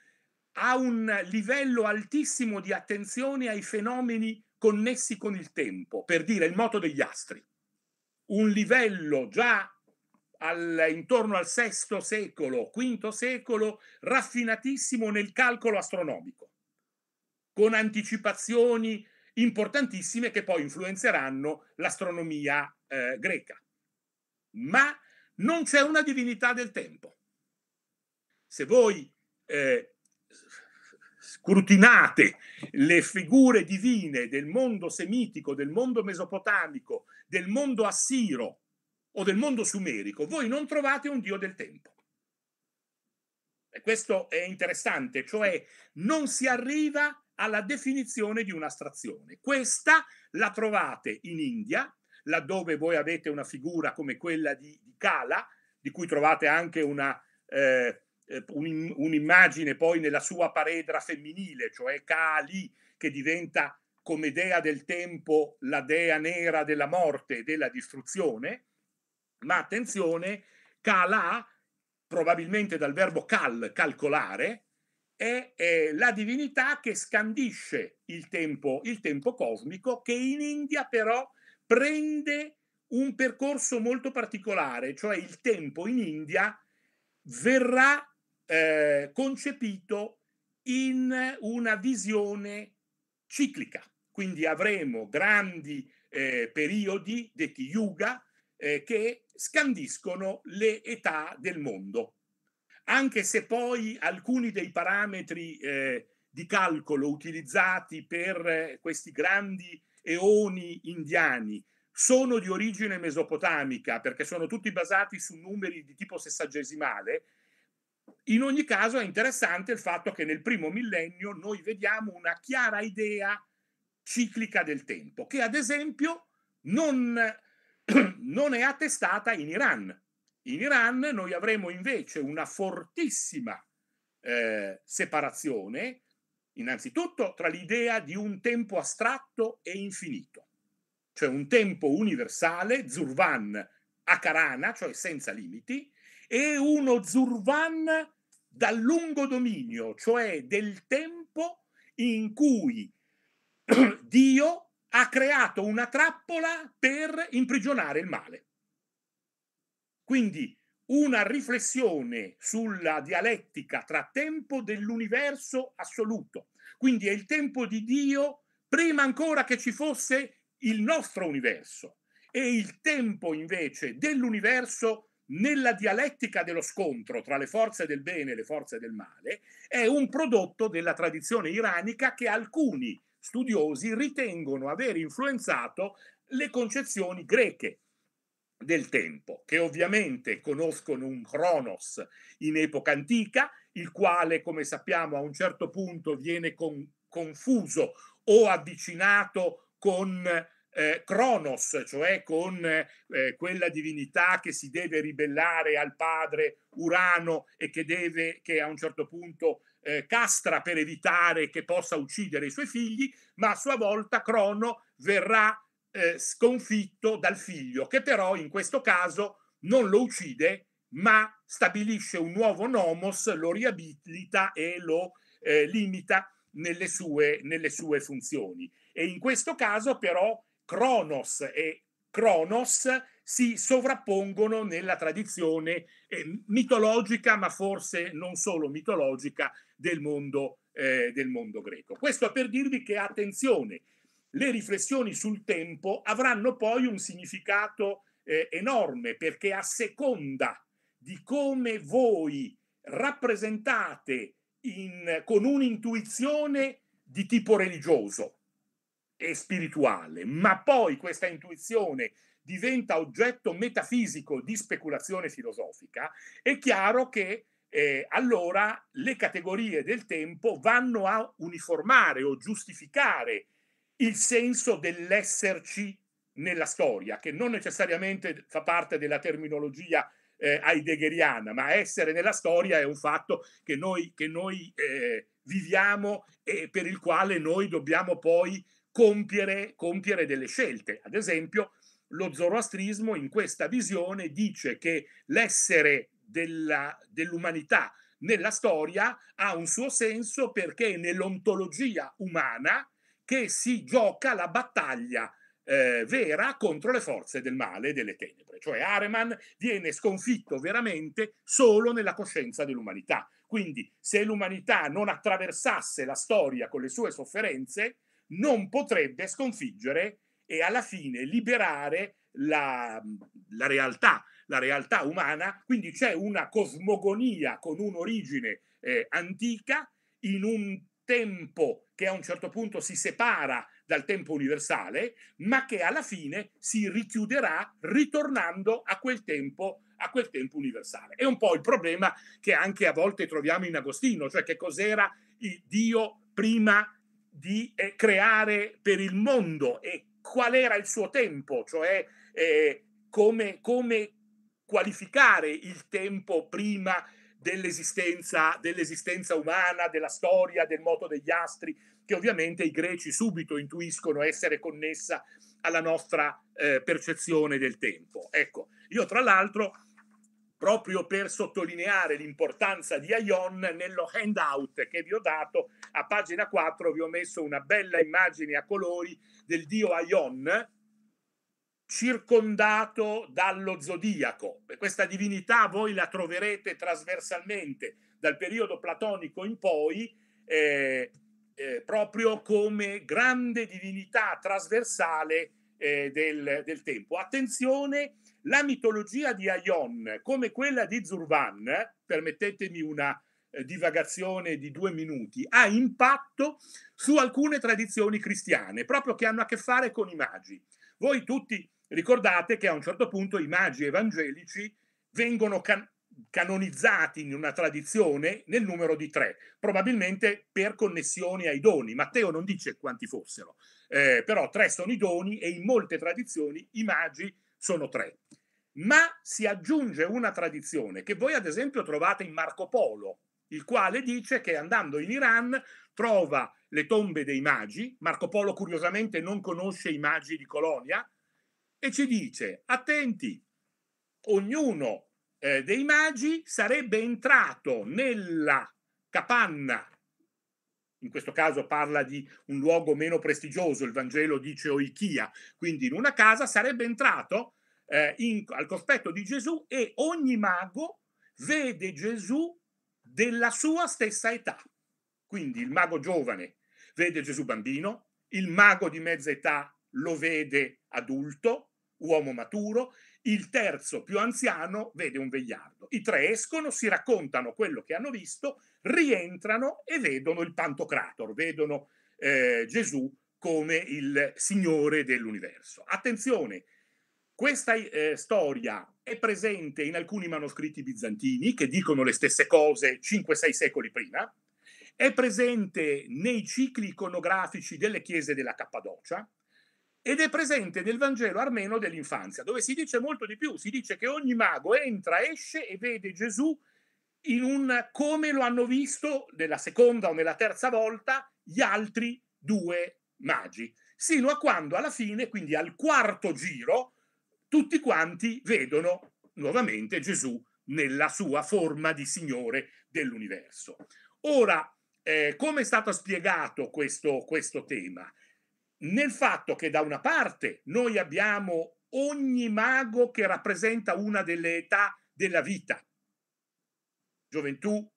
B: ha un livello altissimo di attenzione ai fenomeni connessi con il tempo, per dire il moto degli astri un livello già al, intorno al VI secolo, V secolo, raffinatissimo nel calcolo astronomico, con anticipazioni importantissime che poi influenzeranno l'astronomia eh, greca. Ma non c'è una divinità del tempo. Se voi eh, scrutinate le figure divine del mondo semitico, del mondo mesopotamico, del mondo assiro o del mondo sumerico, voi non trovate un dio del tempo. E questo è interessante, cioè non si arriva alla definizione di un'astrazione. Questa la trovate in India, laddove voi avete una figura come quella di, di Kala, di cui trovate anche una, eh, eh, un'immagine poi nella sua paredra femminile, cioè Kali che diventa come dea del tempo la dea nera della morte e della distruzione, ma attenzione, Kala, probabilmente dal verbo cal, calcolare, è, è, la divinità che scandisce il tempo, il tempo cosmico, che in India però prende un percorso molto particolare, cioè il tempo in India verrà eh, concepito in una visione ciclica. Quindi avremo grandi eh, periodi, detti yuga, eh, che scandiscono le età del mondo. Anche se poi alcuni dei parametri eh, di calcolo utilizzati per eh, questi grandi eoni indiani sono di origine mesopotamica perché sono tutti basati su numeri di tipo sessagesimale, in ogni caso è interessante il fatto che nel primo millennio noi vediamo una chiara idea ciclica del tempo, che ad esempio non, non è attestata in Iran. In Iran noi avremo invece una fortissima eh, separazione, innanzitutto tra l'idea di un tempo astratto e infinito, cioè un tempo universale, Zurvan Akarana, cioè senza limiti, e uno Zurvan dal lungo dominio, cioè del tempo in cui Dio ha creato una trappola per imprigionare il male. Quindi una riflessione sulla dialettica tra tempo dell'universo assoluto. Quindi è il tempo di Dio prima ancora che ci fosse il nostro universo e il tempo invece dell'universo assoluto nella dialettica dello scontro tra le forze del bene e le forze del male, è un prodotto della tradizione iranica che alcuni studiosi ritengono aver influenzato le concezioni greche del tempo, che ovviamente conoscono un Cronos in epoca antica, il quale, come sappiamo, a un certo punto viene con, confuso o avvicinato con eh, Cronos, cioè con eh, quella divinità che si deve ribellare al padre Urano e che, deve, che a un certo punto eh, castra per evitare che possa uccidere i suoi figli, ma a sua volta Crono verrà eh, sconfitto dal figlio, che però in questo caso non lo uccide, ma stabilisce un nuovo nomos, lo riabilita e lo eh, limita nelle sue, nelle sue funzioni. E in questo caso però Cronos e Cronos si sovrappongono nella tradizione eh, mitologica, ma forse non solo mitologica, del mondo, eh, del mondo greco. Questo per dirvi che, attenzione, le riflessioni sul tempo avranno poi un significato eh, enorme, perché a seconda di come voi rappresentate in, con un'intuizione di tipo religioso, e spirituale, ma poi questa intuizione diventa oggetto metafisico di speculazione filosofica, è chiaro che eh, allora le categorie del tempo vanno a uniformare o giustificare il senso dell'esserci nella storia, che non necessariamente fa parte della terminologia eh, heideggeriana, ma essere nella storia è un fatto che noi, che noi eh, viviamo e per il quale noi dobbiamo poi compiere, compiere delle scelte. Ad esempio, lo zoroastrismo in questa visione dice che l'essere della, dell'umanità nella storia ha un suo senso perché è nell'ontologia umana che si gioca la battaglia eh, vera contro le forze del male e delle tenebre. Cioè Areman viene sconfitto veramente solo nella coscienza dell'umanità. Quindi se l'umanità non attraversasse la storia con le sue sofferenze, non potrebbe sconfiggere e alla fine liberare la, la realtà, la realtà umana. Quindi c'è una cosmogonia con un'origine eh, antica in un tempo che a un certo punto si separa dal tempo universale, ma che alla fine si richiuderà ritornando a quel tempo, a quel tempo universale. È un po' il problema che anche a volte troviamo in Agostino, cioè che cos'era Dio prima di eh, creare per il mondo e qual era il suo tempo, cioè eh, come, come qualificare il tempo prima dell'esistenza, dell'esistenza umana, della storia, del moto degli astri, che ovviamente i greci subito intuiscono essere connessa alla nostra eh, percezione del tempo. Ecco, io tra l'altro proprio per sottolineare l'importanza di Ion nello handout che vi ho dato a pagina 4 vi ho messo una bella immagine a colori del dio Ion circondato dallo zodiaco. Questa divinità voi la troverete trasversalmente dal periodo platonico in poi eh, eh, proprio come grande divinità trasversale eh, del, del tempo. Attenzione la mitologia di Aion come quella di Zurvan, permettetemi una eh, divagazione di due minuti, ha impatto su alcune tradizioni cristiane, proprio che hanno a che fare con i magi. Voi tutti ricordate che a un certo punto i magi evangelici vengono can- canonizzati in una tradizione nel numero di tre, probabilmente per connessione ai doni. Matteo non dice quanti fossero, eh, però tre sono i doni e in molte tradizioni i magi sono tre. Ma si aggiunge una tradizione che voi ad esempio trovate in Marco Polo, il quale dice che andando in Iran trova le tombe dei magi, Marco Polo curiosamente non conosce i magi di Colonia, e ci dice, attenti, ognuno eh, dei magi sarebbe entrato nella capanna in questo caso parla di un luogo meno prestigioso, il Vangelo dice oichia, quindi in una casa sarebbe entrato eh, in, al cospetto di Gesù e ogni mago vede Gesù della sua stessa età. Quindi il mago giovane vede Gesù bambino, il mago di mezza età lo vede adulto, uomo maturo, il terzo più anziano vede un vegliardo. I tre escono, si raccontano quello che hanno visto, rientrano e vedono il Pantocrator, vedono eh, Gesù come il Signore dell'universo. Attenzione, questa eh, storia è presente in alcuni manoscritti bizantini che dicono le stesse cose 5-6 secoli prima, è presente nei cicli iconografici delle chiese della Cappadocia, ed è presente nel Vangelo armeno dell'infanzia, dove si dice molto di più, si dice che ogni mago entra, esce e vede Gesù in un come lo hanno visto nella seconda o nella terza volta gli altri due magi, sino a quando alla fine, quindi al quarto giro, tutti quanti vedono nuovamente Gesù nella sua forma di Signore dell'universo. Ora, eh, come è stato spiegato questo, questo tema? nel fatto che da una parte noi abbiamo ogni mago che rappresenta una delle età della vita, gioventù,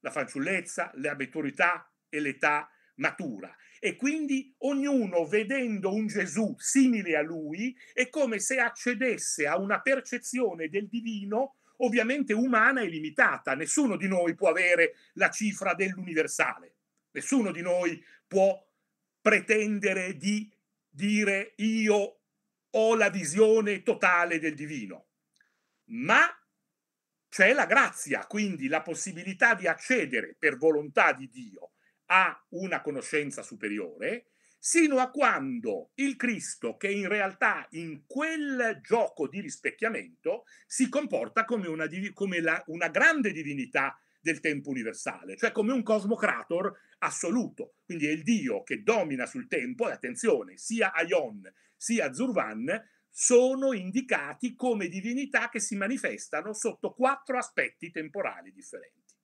B: la fanciullezza, le maturità e l'età matura. E quindi ognuno vedendo un Gesù simile a lui è come se accedesse a una percezione del divino ovviamente umana e limitata. Nessuno di noi può avere la cifra dell'universale, nessuno di noi può pretendere di dire io ho la visione totale del divino, ma c'è la grazia, quindi la possibilità di accedere per volontà di Dio a una conoscenza superiore, sino a quando il Cristo, che in realtà in quel gioco di rispecchiamento si comporta come una, come la, una grande divinità del tempo universale, cioè come un cosmocrator assoluto, quindi è il dio che domina sul tempo, e attenzione, sia Aion sia Zurvan sono indicati come divinità che si manifestano sotto quattro aspetti temporali differenti.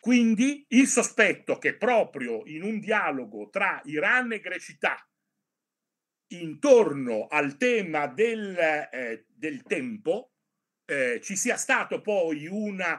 B: Quindi il sospetto che proprio in un dialogo tra Iran e Grecità, intorno al tema del, eh, del tempo, eh, ci sia stato poi una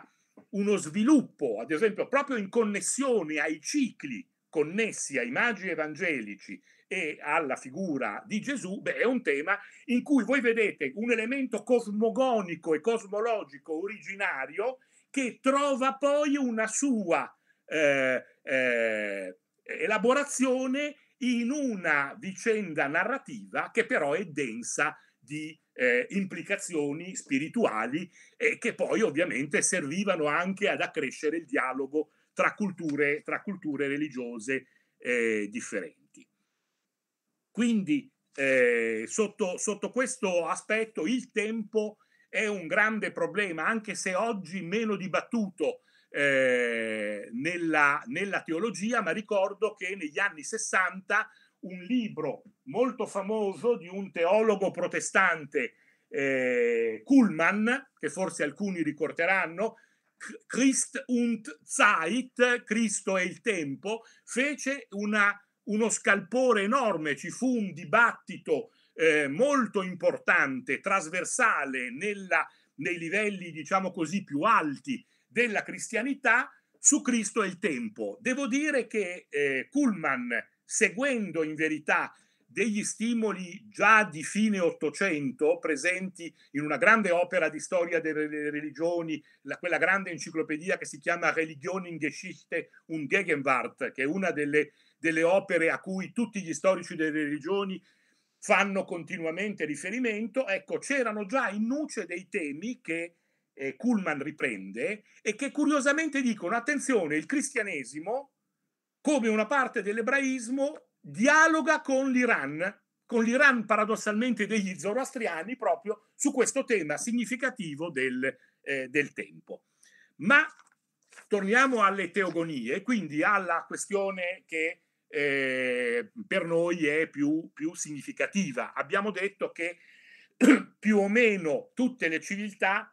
B: uno sviluppo, ad esempio, proprio in connessione ai cicli connessi ai magi evangelici e alla figura di Gesù, beh, è un tema in cui voi vedete un elemento cosmogonico e cosmologico originario che trova poi una sua eh, eh, elaborazione in una vicenda narrativa che però è densa di eh, implicazioni spirituali e che poi ovviamente servivano anche ad accrescere il dialogo tra culture, tra culture religiose eh, differenti. Quindi eh, sotto, sotto questo aspetto il tempo è un grande problema, anche se oggi meno dibattuto eh, nella, nella, teologia, ma ricordo che negli anni 60 un libro molto famoso di un teologo protestante, eh, Kuhlmann, che forse alcuni ricorderanno, Christ und Zeit, Cristo e il tempo, fece una, uno scalpore enorme, ci fu un dibattito eh, molto importante, trasversale nella, nei livelli, diciamo così, più alti della cristianità su Cristo e il tempo. Devo dire che eh, Kuhlmann seguendo in verità degli stimoli già di fine Ottocento presenti in una grande opera di storia delle religioni, la, quella grande enciclopedia che si chiama Religion in Geschichte und Gegenwart, che è una delle, delle opere a cui tutti gli storici delle religioni fanno continuamente riferimento, ecco, c'erano già in nuce dei temi che eh, Kuhlman riprende e che curiosamente dicono, attenzione, il cristianesimo come una parte dell'ebraismo dialoga con l'Iran, con l'Iran paradossalmente degli zoroastriani, proprio su questo tema significativo del, eh, del tempo. Ma torniamo alle teogonie, quindi alla questione che eh, per noi è più, più significativa. Abbiamo detto che più o meno tutte le civiltà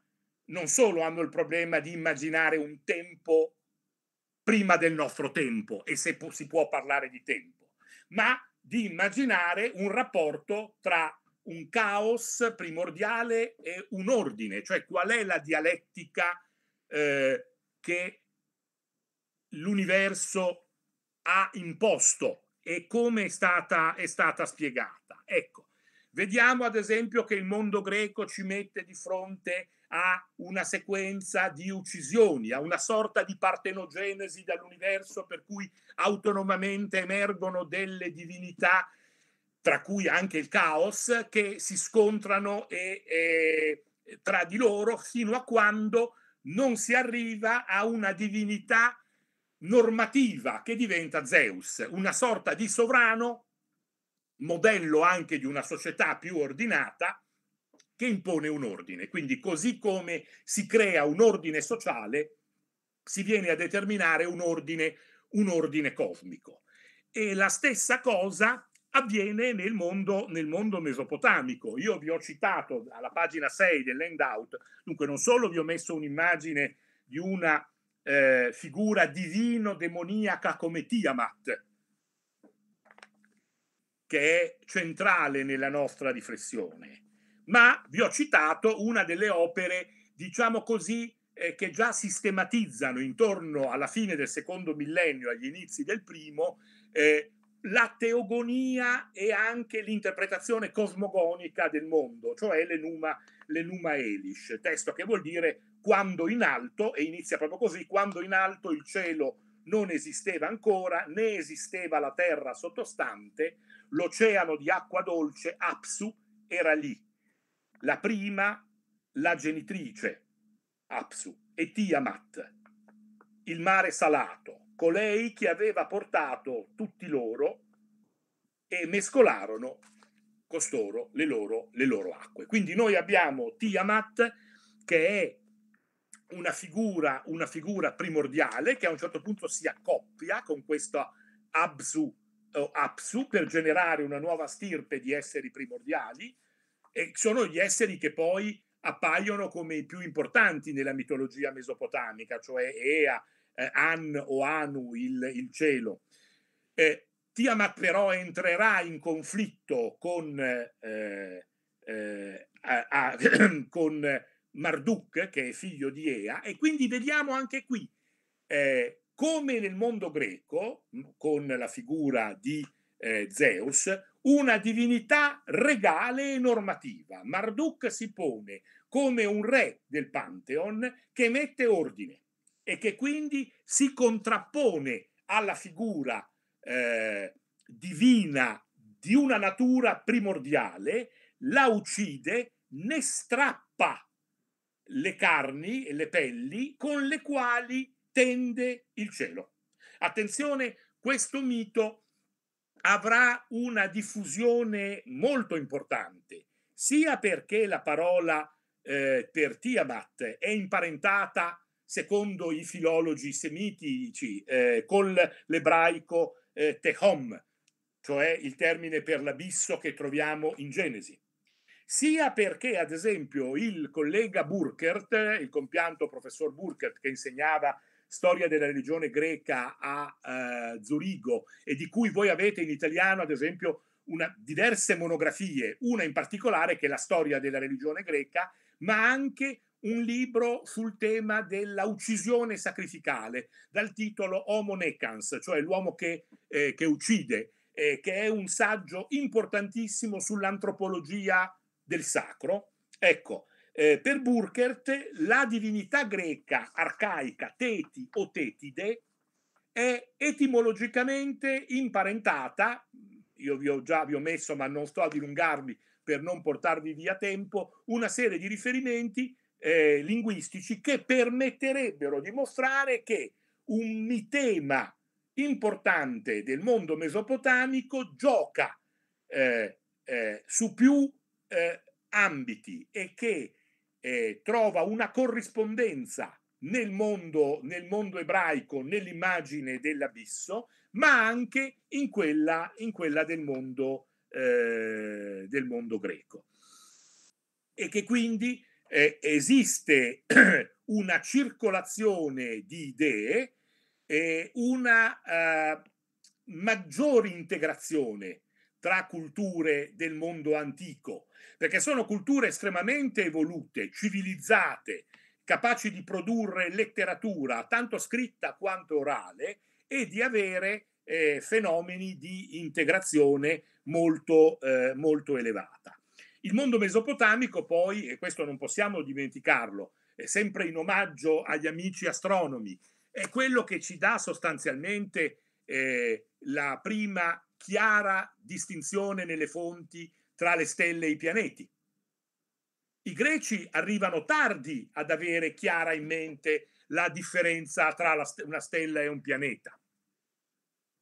B: non solo hanno il problema di immaginare un tempo prima del nostro tempo, e se si può parlare di tempo, ma di immaginare un rapporto tra un caos primordiale e un ordine, cioè qual è la dialettica eh, che l'universo ha imposto e come è stata, è stata spiegata. Ecco, vediamo ad esempio che il mondo greco ci mette di fronte a una sequenza di uccisioni, a una sorta di partenogenesi dall'universo per cui autonomamente emergono delle divinità, tra cui anche il caos, che si scontrano e, e, tra di loro fino a quando non si arriva a una divinità normativa che diventa Zeus, una sorta di sovrano, modello anche di una società più ordinata, che impone un ordine. Quindi così come si crea un ordine sociale, si viene a determinare un ordine, un ordine cosmico. E la stessa cosa avviene nel mondo, nel mondo, mesopotamico. Io vi ho citato alla pagina 6 del handout, dunque non solo vi ho messo un'immagine di una eh, figura divino-demoniaca come Tiamat, che è centrale nella nostra riflessione, ma vi ho citato una delle opere, diciamo così, eh, che già sistematizzano intorno alla fine del secondo millennio, agli inizi del primo, eh, la teogonia e anche l'interpretazione cosmogonica del mondo, cioè l'enuma, l'enuma Elish, testo che vuol dire quando in alto, e inizia proprio così, quando in alto il cielo non esisteva ancora, né esisteva la terra sottostante, l'oceano di acqua dolce, Apsu, era lì. La prima, la genitrice, Apsu, e Tiamat, il mare salato, colei che aveva portato tutti loro e mescolarono costoro le loro, le loro acque. Quindi noi abbiamo Tiamat che è una figura, una figura primordiale che a un certo punto si accoppia con questa Absu, eh, Apsu per generare una nuova stirpe di esseri primordiali sono gli esseri che poi appaiono come i più importanti nella mitologia mesopotamica, cioè Ea, eh, An o Anu, il, il cielo. Eh, Tiamat però entrerà in conflitto con, eh, eh a, a, con, Marduk, che è figlio di Ea, e quindi vediamo anche qui eh, come nel mondo greco, con la figura di eh, Zeus, una divinità regale e normativa. Marduk si pone come un re del Pantheon che mette ordine e che quindi si contrappone alla figura eh, divina di una natura primordiale, la uccide, ne strappa le carni e le pelli con le quali tende il cielo. Attenzione, questo mito avrà una diffusione molto importante, sia perché la parola eh, per Tiamat è imparentata, secondo i filologi semitici, eh, con l'ebraico eh, Tehom, cioè il termine per l'abisso che troviamo in Genesi, sia perché, ad esempio, il collega Burkert, il compianto professor Burkert che insegnava storia della religione greca a eh, Zurigo e di cui voi avete in italiano, ad esempio, una, diverse monografie, una in particolare che è la storia della religione greca, ma anche un libro sul tema della uccisione sacrificale dal titolo Homo necans, cioè l'uomo che, eh, che uccide, eh, che è un saggio importantissimo sull'antropologia del sacro. Ecco, eh, per Burkert la divinità greca arcaica Teti o Tetide è etimologicamente imparentata, io vi ho già vi ho messo ma non sto a dilungarmi per non portarvi via tempo, una serie di riferimenti eh, linguistici che permetterebbero di mostrare che un mitema importante del mondo mesopotamico gioca eh, eh, su più eh, ambiti e che eh, trova una corrispondenza nel mondo, nel mondo ebraico, nell'immagine dell'abisso, ma anche in quella, in quella del, mondo, eh, del mondo greco. E che quindi eh, esiste una circolazione di idee, eh, una maggiore integrazione tra culture del mondo antico, perché sono culture estremamente evolute, civilizzate, capaci di produrre letteratura tanto scritta quanto orale e di avere eh, fenomeni di integrazione molto, eh, molto elevata. Il mondo mesopotamico poi, e questo non possiamo dimenticarlo, è sempre in omaggio agli amici astronomi, è quello che ci dà sostanzialmente eh, la prima chiara distinzione nelle fonti tra le stelle e i pianeti. I greci arrivano tardi ad avere chiara in mente la differenza tra una stella e un pianeta.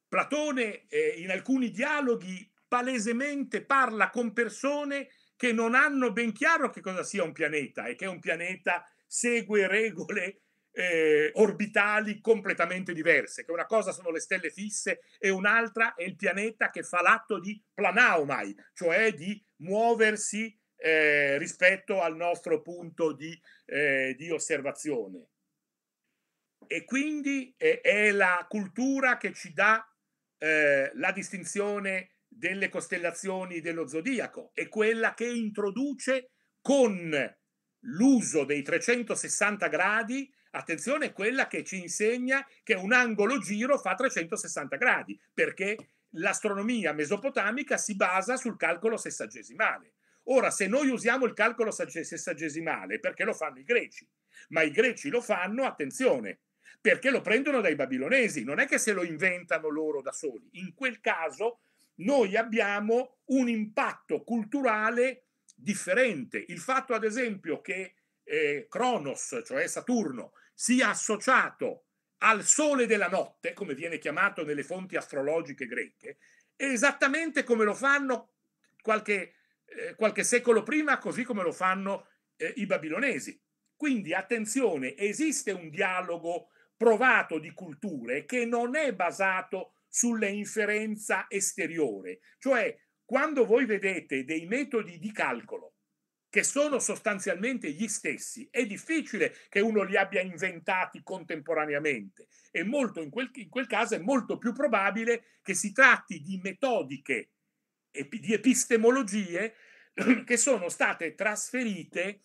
B: Platone eh, in alcuni dialoghi palesemente parla con persone che non hanno ben chiaro che cosa sia un pianeta e che un pianeta segue regole eh, orbitali completamente diverse, che una cosa sono le stelle fisse e un'altra è il pianeta che fa l'atto di planaumai, cioè di muoversi eh, rispetto al nostro punto di, eh, di osservazione. E quindi è la cultura che ci dà eh, la distinzione delle costellazioni dello zodiaco, è quella che introduce con l'uso dei 360 gradi Attenzione quella che ci insegna che un angolo giro fa 360 gradi, perché l'astronomia mesopotamica si basa sul calcolo sessagesimale. Ora, se noi usiamo il calcolo sessagesimale, perché lo fanno i greci? Ma i greci lo fanno, attenzione, perché lo prendono dai babilonesi, non è che se lo inventano loro da soli. In quel caso noi abbiamo un impatto culturale differente. Il fatto, ad esempio, che eh, Cronos, cioè Saturno, sia associato al sole della notte, come viene chiamato nelle fonti astrologiche greche, esattamente come lo fanno qualche, eh, qualche secolo prima, così come lo fanno eh, i babilonesi. Quindi attenzione, esiste un dialogo provato di culture che non è basato sull'inferenza esteriore, cioè quando voi vedete dei metodi di calcolo che sono sostanzialmente gli stessi. È difficile che uno li abbia inventati contemporaneamente e in quel, in quel caso è molto più probabile che si tratti di metodiche e di epistemologie che sono state trasferite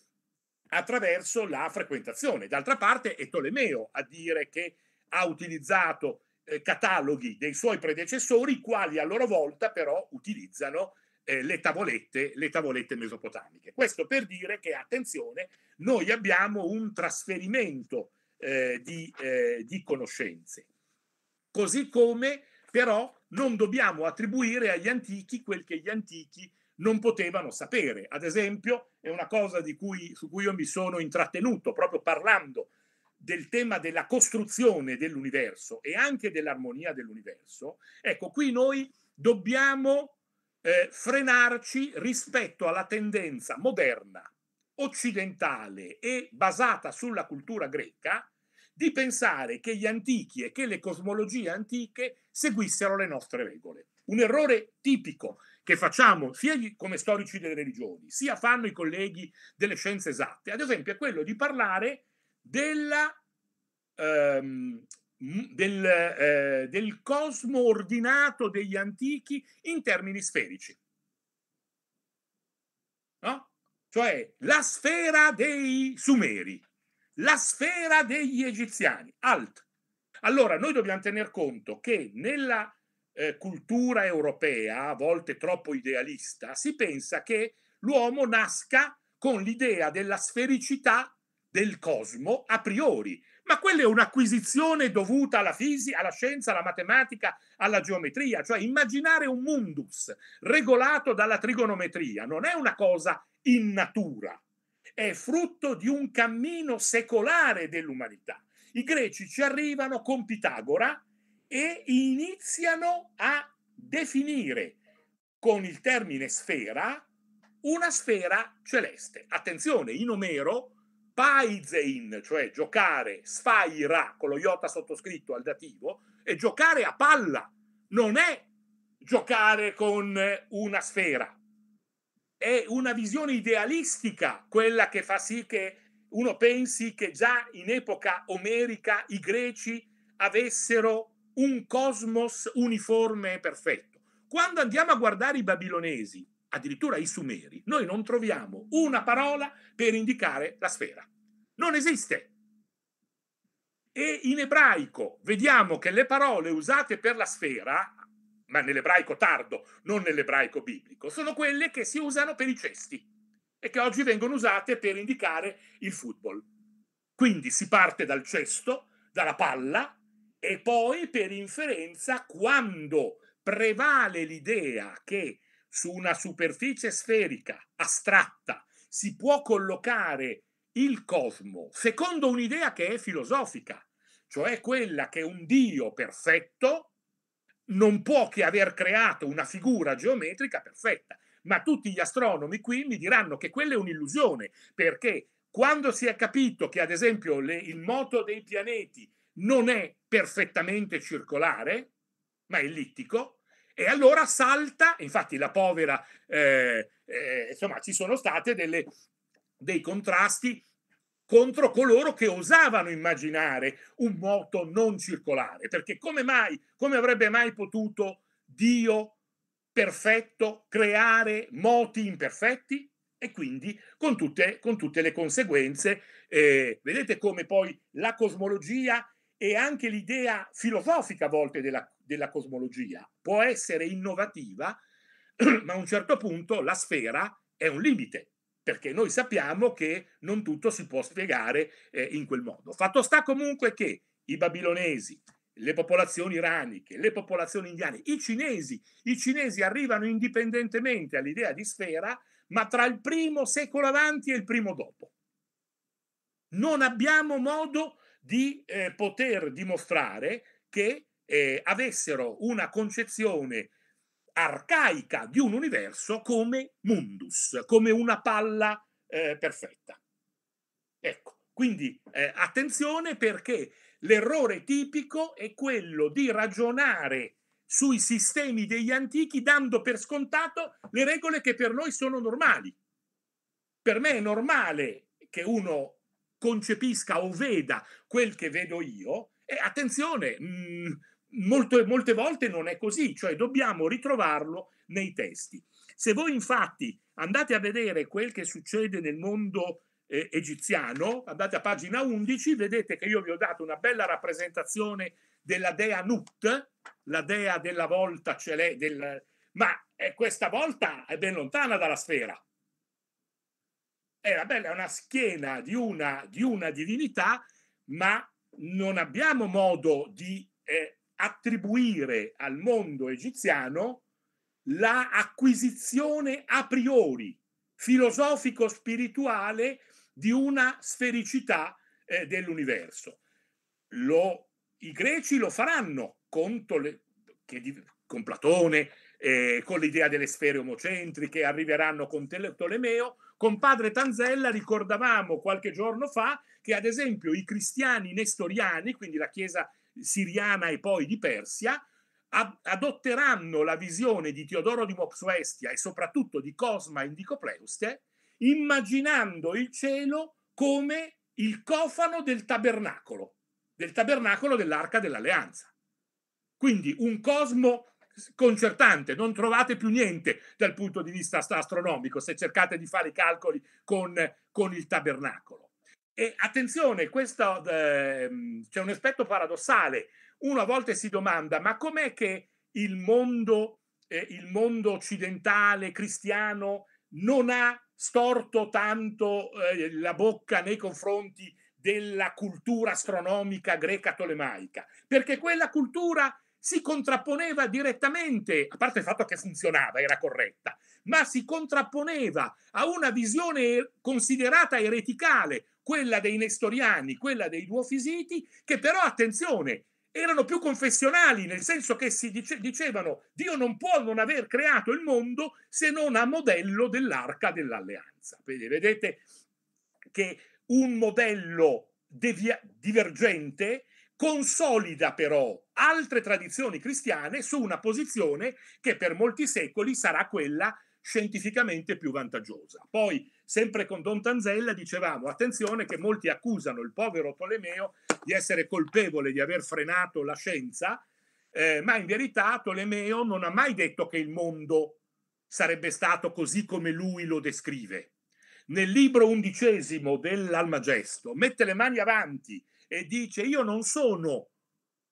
B: attraverso la frequentazione. D'altra parte è Tolomeo a dire che ha utilizzato eh, cataloghi dei suoi predecessori, quali a loro volta però utilizzano eh, le, tavolette, le tavolette mesopotamiche. Questo per dire che, attenzione, noi abbiamo un trasferimento eh, di, eh, di, conoscenze. Così come però non dobbiamo attribuire agli antichi quel che gli antichi non potevano sapere. Ad esempio, è una cosa cui, su cui io mi sono intrattenuto proprio parlando del tema della costruzione dell'universo e anche dell'armonia dell'universo. Ecco, qui noi dobbiamo eh, frenarci rispetto alla tendenza moderna, occidentale e basata sulla cultura greca di pensare che gli antichi e che le cosmologie antiche seguissero le nostre regole. Un errore tipico che facciamo sia come storici delle religioni, sia fanno i colleghi delle scienze esatte, ad esempio, è quello di parlare della, ehm, Mm, del, eh, del cosmo ordinato degli antichi in termini sferici. No? Cioè la sfera dei sumeri, la sfera degli egiziani, alt. Allora noi dobbiamo tener conto che nella eh, cultura europea, a volte troppo idealista, si pensa che l'uomo nasca con l'idea della sfericità del cosmo a priori, ma quella è un'acquisizione dovuta alla fisica, alla scienza, alla matematica, alla geometria, cioè immaginare un mundus regolato dalla trigonometria non è una cosa in natura, è frutto di un cammino secolare dell'umanità. I greci ci arrivano con Pitagora e iniziano a definire con il termine sfera una sfera celeste. Attenzione, in Omero Paizein, cioè giocare sfaira con lo iota sottoscritto al dativo, e giocare a palla, non è giocare con eh, una sfera. È una visione idealistica quella che fa sì che uno pensi che già in epoca omerica i greci avessero un cosmos uniforme e perfetto. Quando andiamo a guardare i babilonesi, addirittura i Sumeri, noi non troviamo una parola per indicare la sfera. Non esiste. E in ebraico vediamo che le parole usate per la sfera, ma nell'ebraico tardo, non nell'ebraico biblico, sono quelle che si usano per i cesti e che oggi vengono usate per indicare il football. Quindi si parte dal cesto, dalla palla e poi per inferenza quando prevale l'idea che su una superficie sferica, astratta, si può collocare il cosmo secondo un'idea che è filosofica, cioè quella che un Dio perfetto non può che aver creato una figura geometrica perfetta. Ma tutti gli astronomi qui mi diranno che quella è un'illusione, perché quando si è capito che, ad esempio, le, il moto dei pianeti non è perfettamente circolare, ma ellittico, e allora salta, infatti la povera, eh, eh, insomma, ci sono state delle, dei contrasti contro coloro che osavano immaginare un moto non circolare, perché come mai, come avrebbe mai potuto Dio perfetto creare moti imperfetti? E quindi con tutte, con tutte le conseguenze, eh, vedete come poi la cosmologia e anche l'idea filosofica a volte della della cosmologia. Può essere innovativa, ma a un certo punto la sfera è un limite, perché noi sappiamo che non tutto si può spiegare eh, in quel modo. Fatto sta comunque che i babilonesi, le popolazioni iraniche, le popolazioni indiane, i cinesi, i cinesi arrivano indipendentemente all'idea di sfera, ma tra il primo secolo avanti e il primo dopo. Non abbiamo modo di eh, poter dimostrare che eh, avessero una concezione arcaica di un universo come mundus, come una palla eh, perfetta. Ecco, quindi eh, attenzione perché l'errore tipico è quello di ragionare sui sistemi degli antichi dando per scontato le regole che per noi sono normali. Per me è normale che uno concepisca o veda quel che vedo io e attenzione, mh, mm, Molte, molte volte non è così, cioè dobbiamo ritrovarlo nei testi. Se voi infatti andate a vedere quel che succede nel mondo eh, egiziano, andate a pagina 11, vedete che io vi ho dato una bella rappresentazione della dea Nut, la dea della volta celeste, del... ma eh, questa volta è ben lontana dalla sfera. È una, bella, una schiena di una, di una divinità, ma non abbiamo modo di eh, attribuire al mondo egiziano la acquisizione a priori filosofico-spirituale di una sfericità eh, dell'universo. Lo, I greci lo faranno con, tole, di, con Platone, eh, con l'idea delle sfere omocentriche, arriveranno con Tolomeo. Con padre Tanzella ricordavamo qualche giorno fa che, ad esempio, i cristiani nestoriani, quindi la Chiesa siriana e poi di Persia, adotteranno la visione di Teodoro di Mopsuestia e soprattutto di Cosma e di Copleuste, immaginando il cielo come il cofano del tabernacolo, del tabernacolo dell'arca dell'alleanza. Quindi un cosmo concertante, non trovate più niente dal punto di vista astronomico se cercate di fare i calcoli con, con il tabernacolo. E attenzione, questo ehm, c'è un aspetto paradossale. Uno a volte si domanda, ma com'è che il mondo, eh, il mondo occidentale, cristiano, non ha storto tanto eh, la bocca nei confronti della cultura astronomica greca-tolemaica? Perché quella cultura si contrapponeva direttamente, a parte il fatto che funzionava, era corretta, ma si contrapponeva a una visione considerata ereticale, quella dei nestoriani, quella dei duofisiti, che però, attenzione, erano più confessionali, nel senso che si dice, dicevano Dio non può non aver creato il mondo se non a modello dell'arca dell'alleanza. Quindi vedete che un modello devia- divergente consolida però altre tradizioni cristiane su una posizione che per molti secoli sarà quella scientificamente più vantaggiosa. Poi sempre con Don Tanzella, dicevamo attenzione che molti accusano il povero Tolomeo di essere colpevole di aver frenato la scienza, eh, ma in verità Tolomeo non ha mai detto che il mondo sarebbe stato così come lui lo descrive. Nel libro undicesimo dell'Almagesto mette le mani avanti e dice io non sono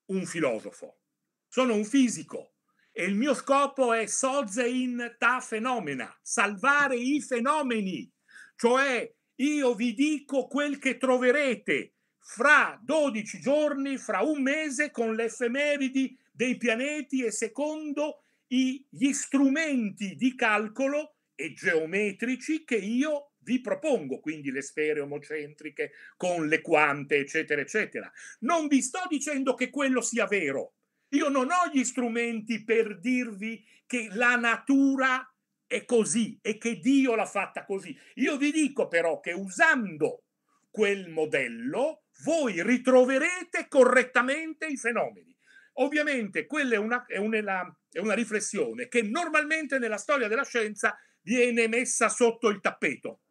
B: un filosofo, sono un fisico e il mio scopo è soze in ta fenomena, salvare i fenomeni, cioè, io vi dico quel che troverete fra 12 giorni, fra un mese, con le effemeridi dei pianeti e secondo gli strumenti di calcolo e geometrici che io vi propongo, quindi le sfere omocentriche con le quante, eccetera, eccetera. Non vi sto dicendo che quello sia vero. Io non ho gli strumenti per dirvi che la natura è così e che Dio l'ha fatta così. Io vi dico però che usando quel modello voi ritroverete correttamente i fenomeni. Ovviamente quella è una, è una, è una riflessione che normalmente nella storia della scienza viene messa sotto il tappeto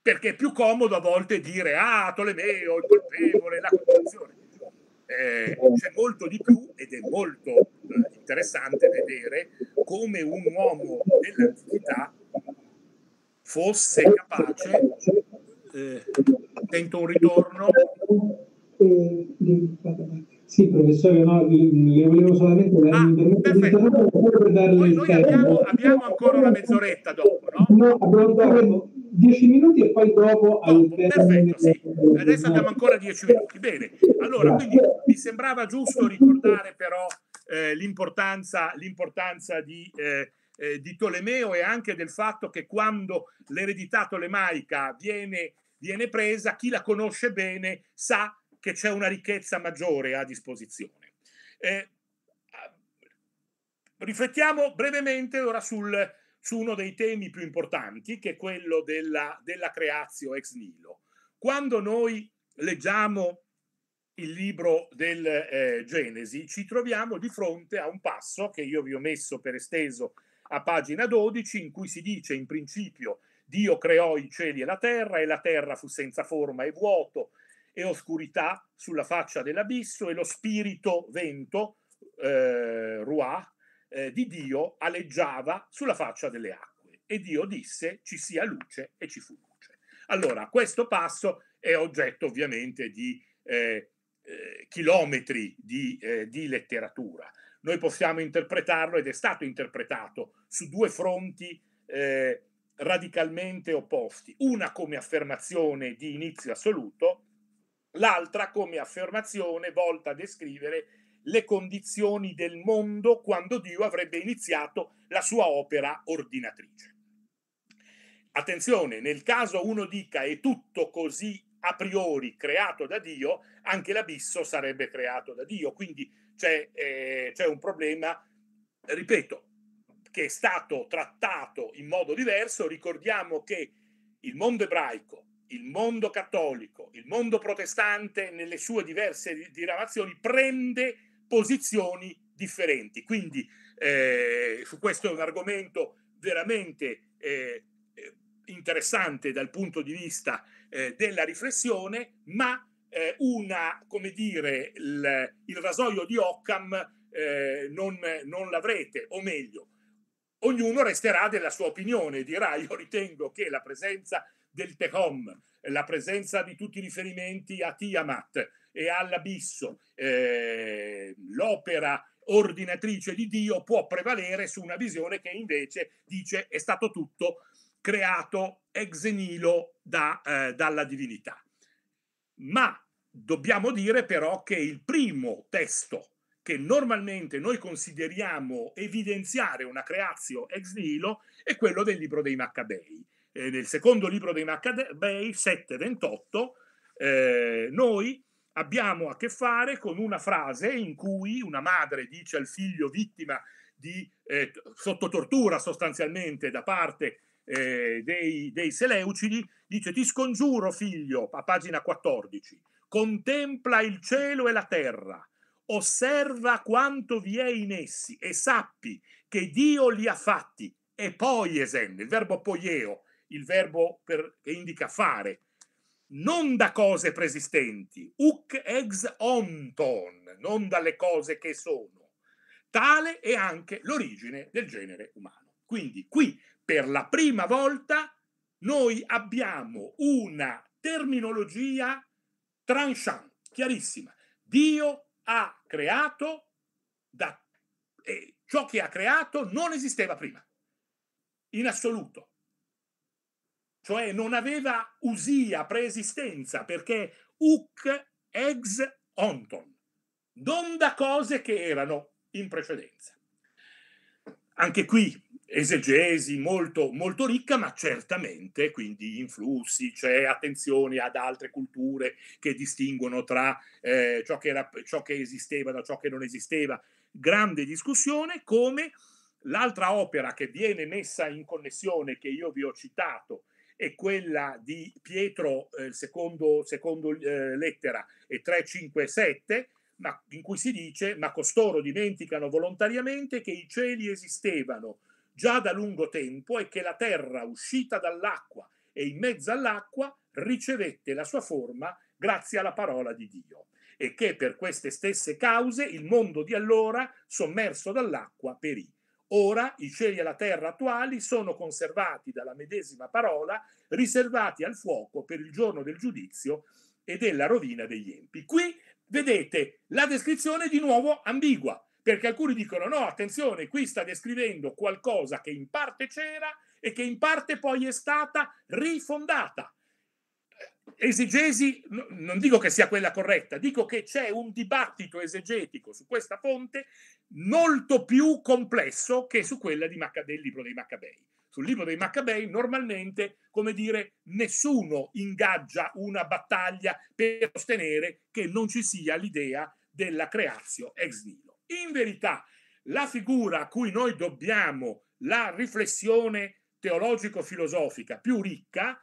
B: perché è più comodo a volte dire ah Tolomeo, il colpevole, la condizione eh, c'è molto di più ed è molto eh, interessante vedere come un uomo dell'antichità fosse capace, eh, sento un ritorno.
A: Sì, professore, no, le volevo solamente dare ah, un per darle noi, noi Abbiamo, abbiamo, ancora una mezz'oretta dopo, no? No, abbiamo dopo dieci minuti e poi dopo... dopo perfetto, sì. Adesso abbiamo ancora dieci minuti. Bene, allora, quindi mi sembrava giusto ricordare
B: però eh, l'importanza, l'importanza di... Eh, eh, di Tolomeo e anche del fatto che quando l'eredità tolemaica viene, viene presa, chi la conosce bene sa che c'è una ricchezza maggiore a disposizione. Eh, ah, riflettiamo brevemente ora sul, su uno dei temi più importanti, che è quello della, della creazio ex nilo. Quando noi leggiamo il libro del eh, Genesi, ci troviamo di fronte a un passo che io vi ho messo per esteso a pagina 12, in cui si dice in principio Dio creò i cieli e la terra e la terra fu senza forma e vuoto e oscurità sulla faccia dell'abisso e lo spirito vento, eh, Ruah, eh, di Dio aleggiava sulla faccia delle acque. E Dio disse ci sia luce e ci fu luce. Allora, questo passo è oggetto ovviamente di eh, eh, chilometri di, eh, di letteratura. Noi possiamo interpretarlo ed è stato interpretato su due fronti eh, radicalmente opposti. Una come affermazione di inizio assoluto, l'altra come affermazione volta a descrivere le condizioni del mondo quando Dio avrebbe iniziato la sua opera ordinatrice. Attenzione, nel caso uno dica è tutto così a priori creato da Dio, anche l'abisso sarebbe creato da Dio, quindi c'è, eh, c'è un problema, ripeto, che è stato trattato in modo diverso. Ricordiamo che il mondo ebraico il mondo cattolico, il mondo protestante nelle sue diverse diramazioni prende posizioni differenti. Quindi eh, questo è un argomento veramente eh, eh, interessante dal punto di vista eh, della riflessione, ma eh, una, come dire, il, il rasoio di Occam eh, non, non l'avrete, o meglio, ognuno resterà della sua opinione, dirà io ritengo che la presenza del Tehom, la presenza di tutti i riferimenti a Tiamat e all'abisso, eh, l'opera ordinatrice di Dio può prevalere su una visione che invece dice è stato tutto creato ex nihilo da, eh, dalla divinità. Ma dobbiamo dire però che il primo testo che normalmente noi consideriamo evidenziare una creazio ex nihilo è quello del libro dei Maccabei eh, nel secondo libro dei Maccabei, 7:28, eh, noi abbiamo a che fare con una frase in cui una madre dice al figlio vittima di eh, sotto tortura sostanzialmente da parte eh, dei, dei Seleucidi, dice ti scongiuro figlio, a pagina 14, contempla il cielo e la terra, osserva quanto vi è in essi e sappi che Dio li ha fatti e poi esen, il verbo poieo, il verbo per, che indica fare, non da cose preesistenti, uc ex onton, non dalle cose che sono. Tale è anche l'origine del genere umano. Quindi qui, per la prima volta, noi abbiamo una terminologia tranchant, chiarissima. Dio ha creato da, eh, ciò che ha creato non esisteva prima, in assoluto cioè non aveva usia, preesistenza, perché uc ex onton, non da cose che erano in precedenza. Anche qui esegesi molto, molto ricca, ma certamente quindi influssi, c'è attenzione ad altre culture che distinguono tra eh, ciò, che era, ciò che esisteva da ciò che non esisteva. Grande discussione come l'altra opera che viene messa in connessione, che io vi ho citato, e quella di Pietro, eh, secondo, secondo eh, lettera, è 357, ma, in cui si dice ma costoro dimenticano volontariamente che i cieli esistevano già da lungo tempo e che la terra uscita dall'acqua e in mezzo all'acqua ricevette la sua forma grazie alla parola di Dio e che per queste stesse cause il mondo di allora, sommerso dall'acqua, perì. Ora i cieli e la terra attuali sono conservati dalla medesima parola, riservati al fuoco per il giorno del giudizio e della rovina degli empi. Qui vedete la descrizione di nuovo ambigua, perché alcuni dicono no, attenzione, qui sta descrivendo qualcosa che in parte c'era e che in parte poi è stata rifondata esegesi, non dico che sia quella corretta, dico che c'è un dibattito esegetico su questa fonte molto più complesso che su quella Macca, del libro dei Maccabei. Sul libro dei Maccabei normalmente, come dire, nessuno ingaggia una battaglia per sostenere che non ci sia l'idea della creazio ex nihilo. In verità, la figura a cui noi dobbiamo la riflessione teologico-filosofica più ricca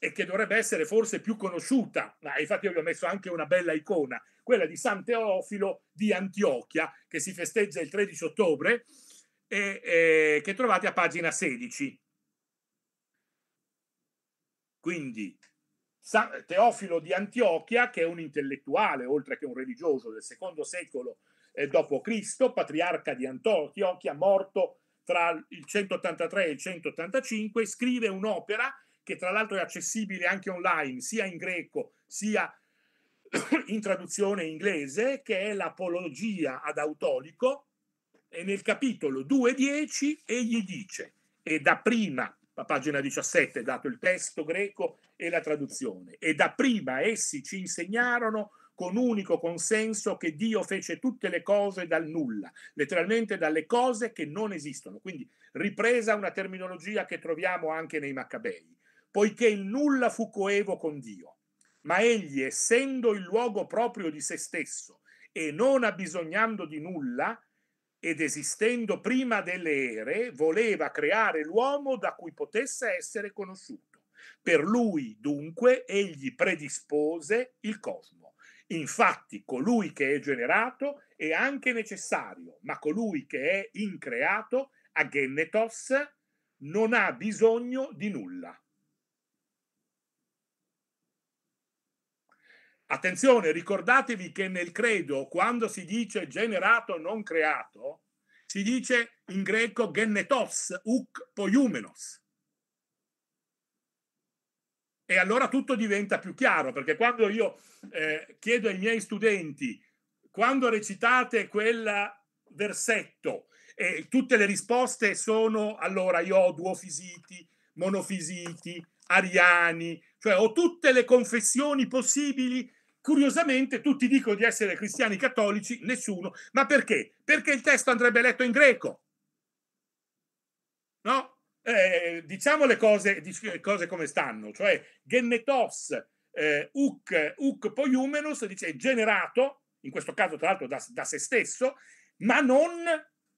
B: e che dovrebbe essere forse più conosciuta, ma infatti io vi ho messo anche una bella icona, quella di San Teofilo di Antiochia, che si festeggia il 13 ottobre e, e che trovate a pagina 16. Quindi San Teofilo di Antiochia, che è un intellettuale, oltre che un religioso del secondo secolo eh, d.C., patriarca di Antiochia, morto tra il 183 e il 185, scrive un'opera che tra l'altro è accessibile anche online, sia in greco sia in traduzione inglese, che è l'apologia ad Autolico, e nel capitolo 2.10 egli dice, e da prima, a pagina 17, dato il testo greco e la traduzione, e da prima essi ci insegnarono con unico consenso che Dio fece tutte le cose dal nulla, letteralmente dalle cose che non esistono. Quindi ripresa una terminologia che troviamo anche nei Maccabei poiché in nulla fu coevo con Dio, ma egli, essendo il luogo proprio di se stesso e non abbisognando di nulla, ed esistendo prima delle ere, voleva creare l'uomo da cui potesse essere conosciuto. Per lui, dunque, egli predispose il cosmo. Infatti, colui che è generato è anche necessario, ma colui che è increato, agennetos, non ha bisogno di nulla. Attenzione, ricordatevi che nel credo, quando si dice generato non creato, si dice in greco gennetos, uk poiumenos. E allora tutto diventa più chiaro, perché quando io eh, chiedo ai miei studenti, quando recitate quel versetto, e tutte le risposte sono, allora io ho duofisiti, monofisiti, ariani, cioè ho tutte le confessioni possibili Curiosamente tutti dicono di essere cristiani cattolici, nessuno. Ma perché? Perché il testo andrebbe letto in greco. No? Eh, diciamo le cose, cose, come stanno, cioè gennetos, eh, uc, uc poiumenos, dice generato, in questo caso tra l'altro da, da se stesso, ma non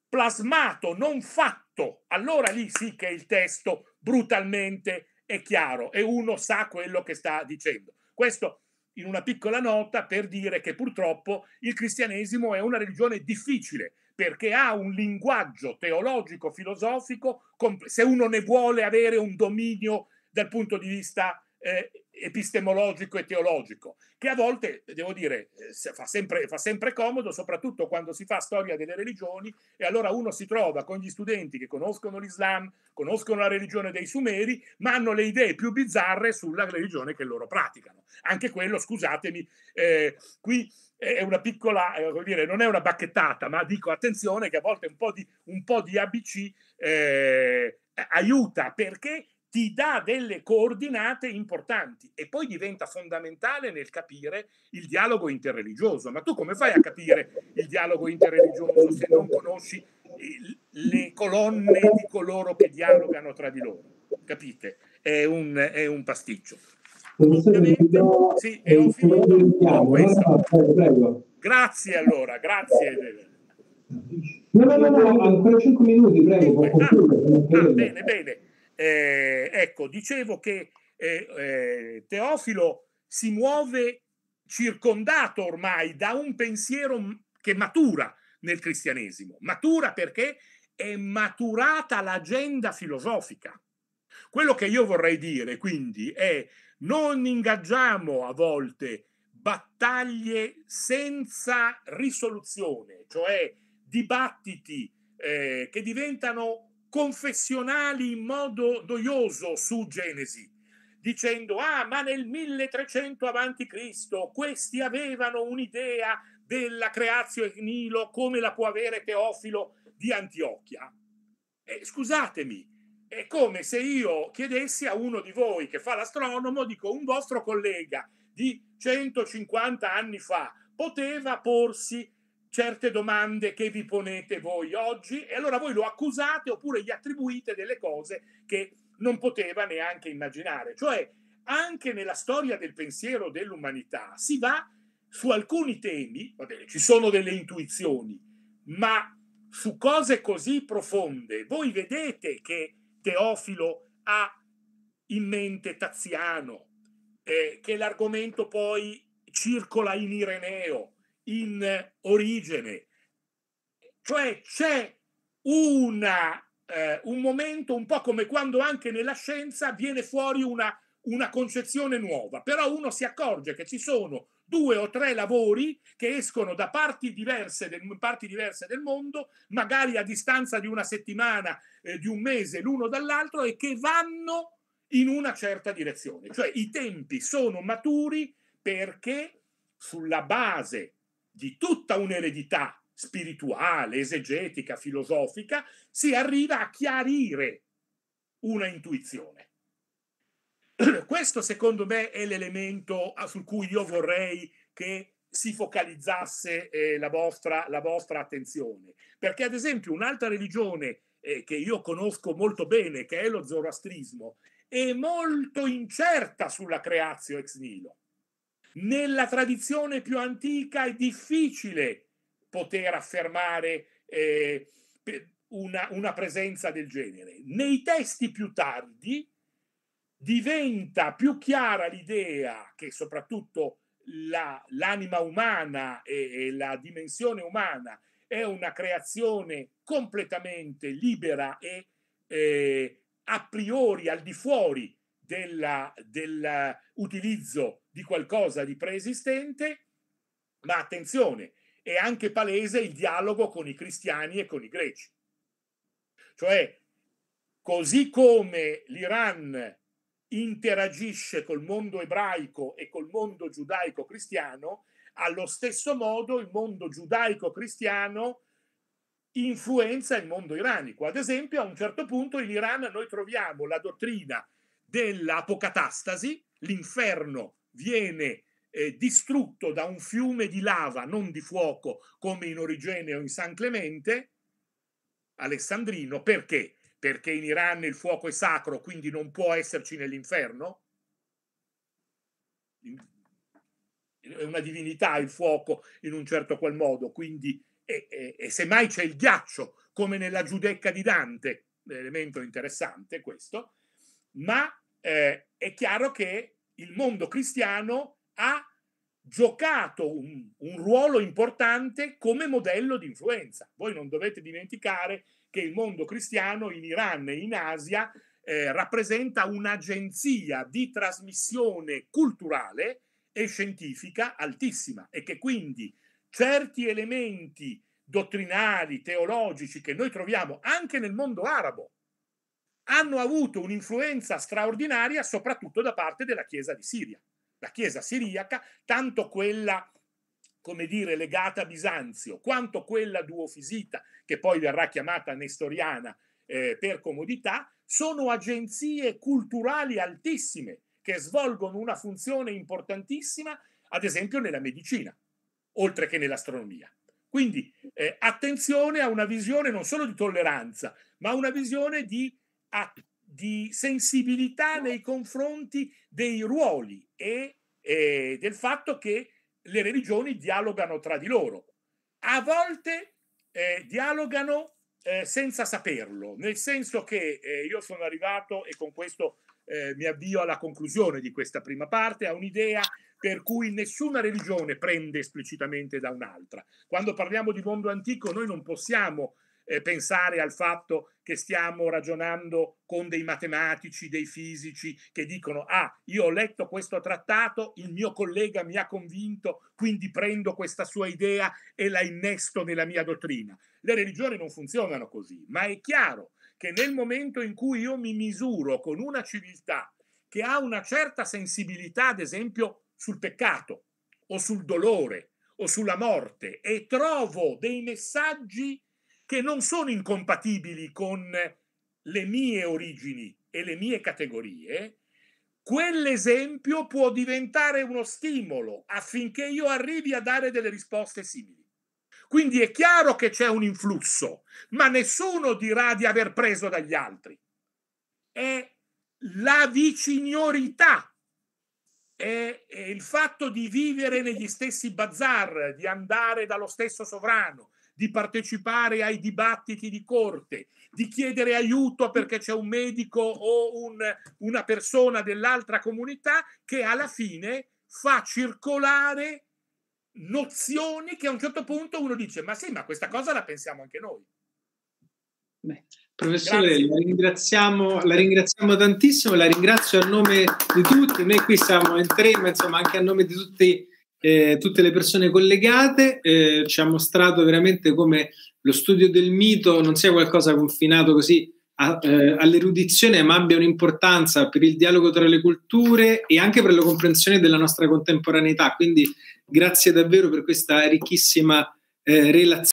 B: plasmato, non fatto. Allora lì sì che il testo brutalmente è chiaro e uno sa quello che sta dicendo. Questo in una piccola nota per dire che purtroppo il cristianesimo è una religione difficile perché ha un linguaggio teologico, filosofico, se uno ne vuole avere un dominio dal punto di vista eh, epistemologico e teologico, che a volte, devo dire, eh, fa sempre, fa sempre, comodo, soprattutto quando si fa storia delle religioni e allora uno si trova con gli studenti che conoscono l'Islam, conoscono la religione dei Sumeri, ma hanno le idee più bizzarre sulla religione che loro praticano. Anche quello, scusatemi, eh, qui è una piccola, eh, dire, non è una bacchettata, ma dico attenzione che a volte un po' di, un po di ABC eh, aiuta perché ti dà delle coordinate importanti e poi diventa fondamentale nel capire il dialogo interreligioso. Ma tu come fai a capire il dialogo interreligioso se non conosci le colonne di coloro che dialogano tra di loro? Capite? È un, è un pasticcio.
A: Ovviamente, sì, e ho finito
B: Grazie allora, grazie.
A: No, no, no, ancora 5 minuti, prego. Ah, ah, bene, bene. Eh, ecco,
B: dicevo che eh, eh, Teofilo si muove circondato ormai da un pensiero mm, che matura nel cristianesimo. Matura perché è maturata l'agenda filosofica. Quello che io vorrei dire quindi è non ingaggiamo a volte battaglie senza risoluzione, cioè dibattiti eh, che diventano confessionali in modo doioso su Genesi, dicendo, ah, ma nel 1300 avanti Cristo questi avevano un'idea della creazione in Nilo come la può avere Teofilo di Antiochia. Eh, scusatemi, è come se io chiedessi a uno di voi che fa l'astronomo, dico un vostro collega di 150 anni fa poteva porsi certe domande che vi ponete voi oggi e allora voi lo accusate oppure gli attribuite delle cose che non poteva neanche immaginare. Cioè, anche nella storia del pensiero dell'umanità si va su alcuni temi, va bene, ci sono delle intuizioni, ma su cose così profonde, voi vedete che Teofilo ha in mente Taziano, eh, che l'argomento poi circola in Ireneo, in origine. Cioè c'è una, eh, un momento un po' come quando anche nella scienza viene fuori una, una concezione nuova, però uno si accorge che ci sono due o tre lavori che escono da parti diverse del, parti diverse del mondo, magari a distanza di una settimana, eh, di un mese l'uno dall'altro e che vanno in una certa direzione. Cioè i tempi sono maturi perché sulla base di tutta un'eredità spirituale, esegetica, filosofica, si arriva a chiarire una intuizione. Questo secondo me è l'elemento ah, su cui io vorrei che si focalizzasse eh, la, vostra, la, vostra, attenzione. Perché ad esempio un'altra religione eh, che io conosco molto bene, che è lo zoroastrismo, è molto incerta sulla creazio ex nihilo. Nella tradizione più antica è difficile poter affermare eh, una, una presenza del genere. Nei testi più tardi diventa più chiara l'idea che soprattutto la, l'anima umana e, e la dimensione umana è una creazione completamente libera e eh, a priori al di fuori dell'utilizzo di qualcosa di preesistente, ma attenzione, è anche palese il dialogo con i cristiani e con i greci. Cioè, così come l'Iran interagisce col mondo ebraico e col mondo giudaico cristiano, allo stesso modo il mondo giudaico cristiano influenza il mondo iranico. Ad esempio, a un certo punto in Iran noi troviamo la dottrina dell'apocatastasi, l'inferno viene eh, distrutto da un fiume di lava, non di fuoco, come in Origene o in San Clemente Alessandrino, perché? Perché in Iran il fuoco è sacro, quindi non può esserci nell'inferno? È una divinità il fuoco in un certo qual modo, quindi e, e, e semmai c'è il ghiaccio, come nella Giudecca di Dante, elemento interessante questo, ma eh, è chiaro che il mondo cristiano ha giocato un, un, ruolo importante come modello di influenza. Voi non dovete dimenticare che il mondo cristiano in Iran e in Asia eh, rappresenta un'agenzia di trasmissione culturale e scientifica altissima e che quindi certi elementi dottrinari, teologici che noi troviamo anche nel mondo arabo, hanno avuto un'influenza straordinaria soprattutto da parte della Chiesa di Siria, la Chiesa siriaca, tanto quella come dire, legata a Bisanzio, quanto quella duofisita, che poi verrà chiamata nestoriana eh, per comodità, sono agenzie culturali altissime che svolgono una funzione importantissima, ad esempio nella medicina, oltre che nell'astronomia. Quindi eh, attenzione a una visione non solo di tolleranza, ma una visione di a, di sensibilità nei confronti dei ruoli e, e del fatto che le religioni dialogano tra di loro. A volte eh, dialogano eh, senza saperlo, nel senso che eh, io sono arrivato e con questo eh, mi avvio alla conclusione di questa prima parte, a un'idea per cui nessuna religione prende esplicitamente da un'altra. Quando parliamo di mondo antico noi non possiamo eh, pensare al fatto che stiamo ragionando con dei matematici, dei fisici che dicono ah, io ho letto questo trattato, il mio collega mi ha convinto, quindi prendo questa sua idea e la innesto nella mia dottrina. Le religioni non funzionano così, ma è chiaro che nel momento in cui io mi misuro con una civiltà che ha una certa sensibilità, ad esempio, sul peccato o sul dolore o sulla morte e trovo dei messaggi che non sono incompatibili con le mie origini e le mie categorie, quell'esempio può diventare uno stimolo affinché io arrivi a dare delle risposte simili. Quindi è chiaro che c'è un influsso, ma nessuno dirà di aver preso dagli altri. È la viciniorità, è, è il fatto di vivere negli stessi bazar, di andare dallo stesso sovrano, di partecipare ai dibattiti di corte, di chiedere aiuto perché c'è un medico o un, una persona dell'altra comunità che alla fine fa circolare nozioni che a un certo punto uno dice ma sì, ma questa cosa la pensiamo anche noi.
A: Beh, professore, la ringraziamo, la ringraziamo, tantissimo, la ringrazio a nome di tutti, noi qui siamo in tre, ma insomma anche a nome di tutti eh, tutte le persone collegate, eh, ci ha mostrato veramente come lo studio del mito non sia qualcosa confinato così a, eh, all'erudizione, ma abbia un'importanza per il dialogo tra le culture e anche per la comprensione della nostra contemporaneità. Quindi grazie davvero per questa ricchissima eh, relazione.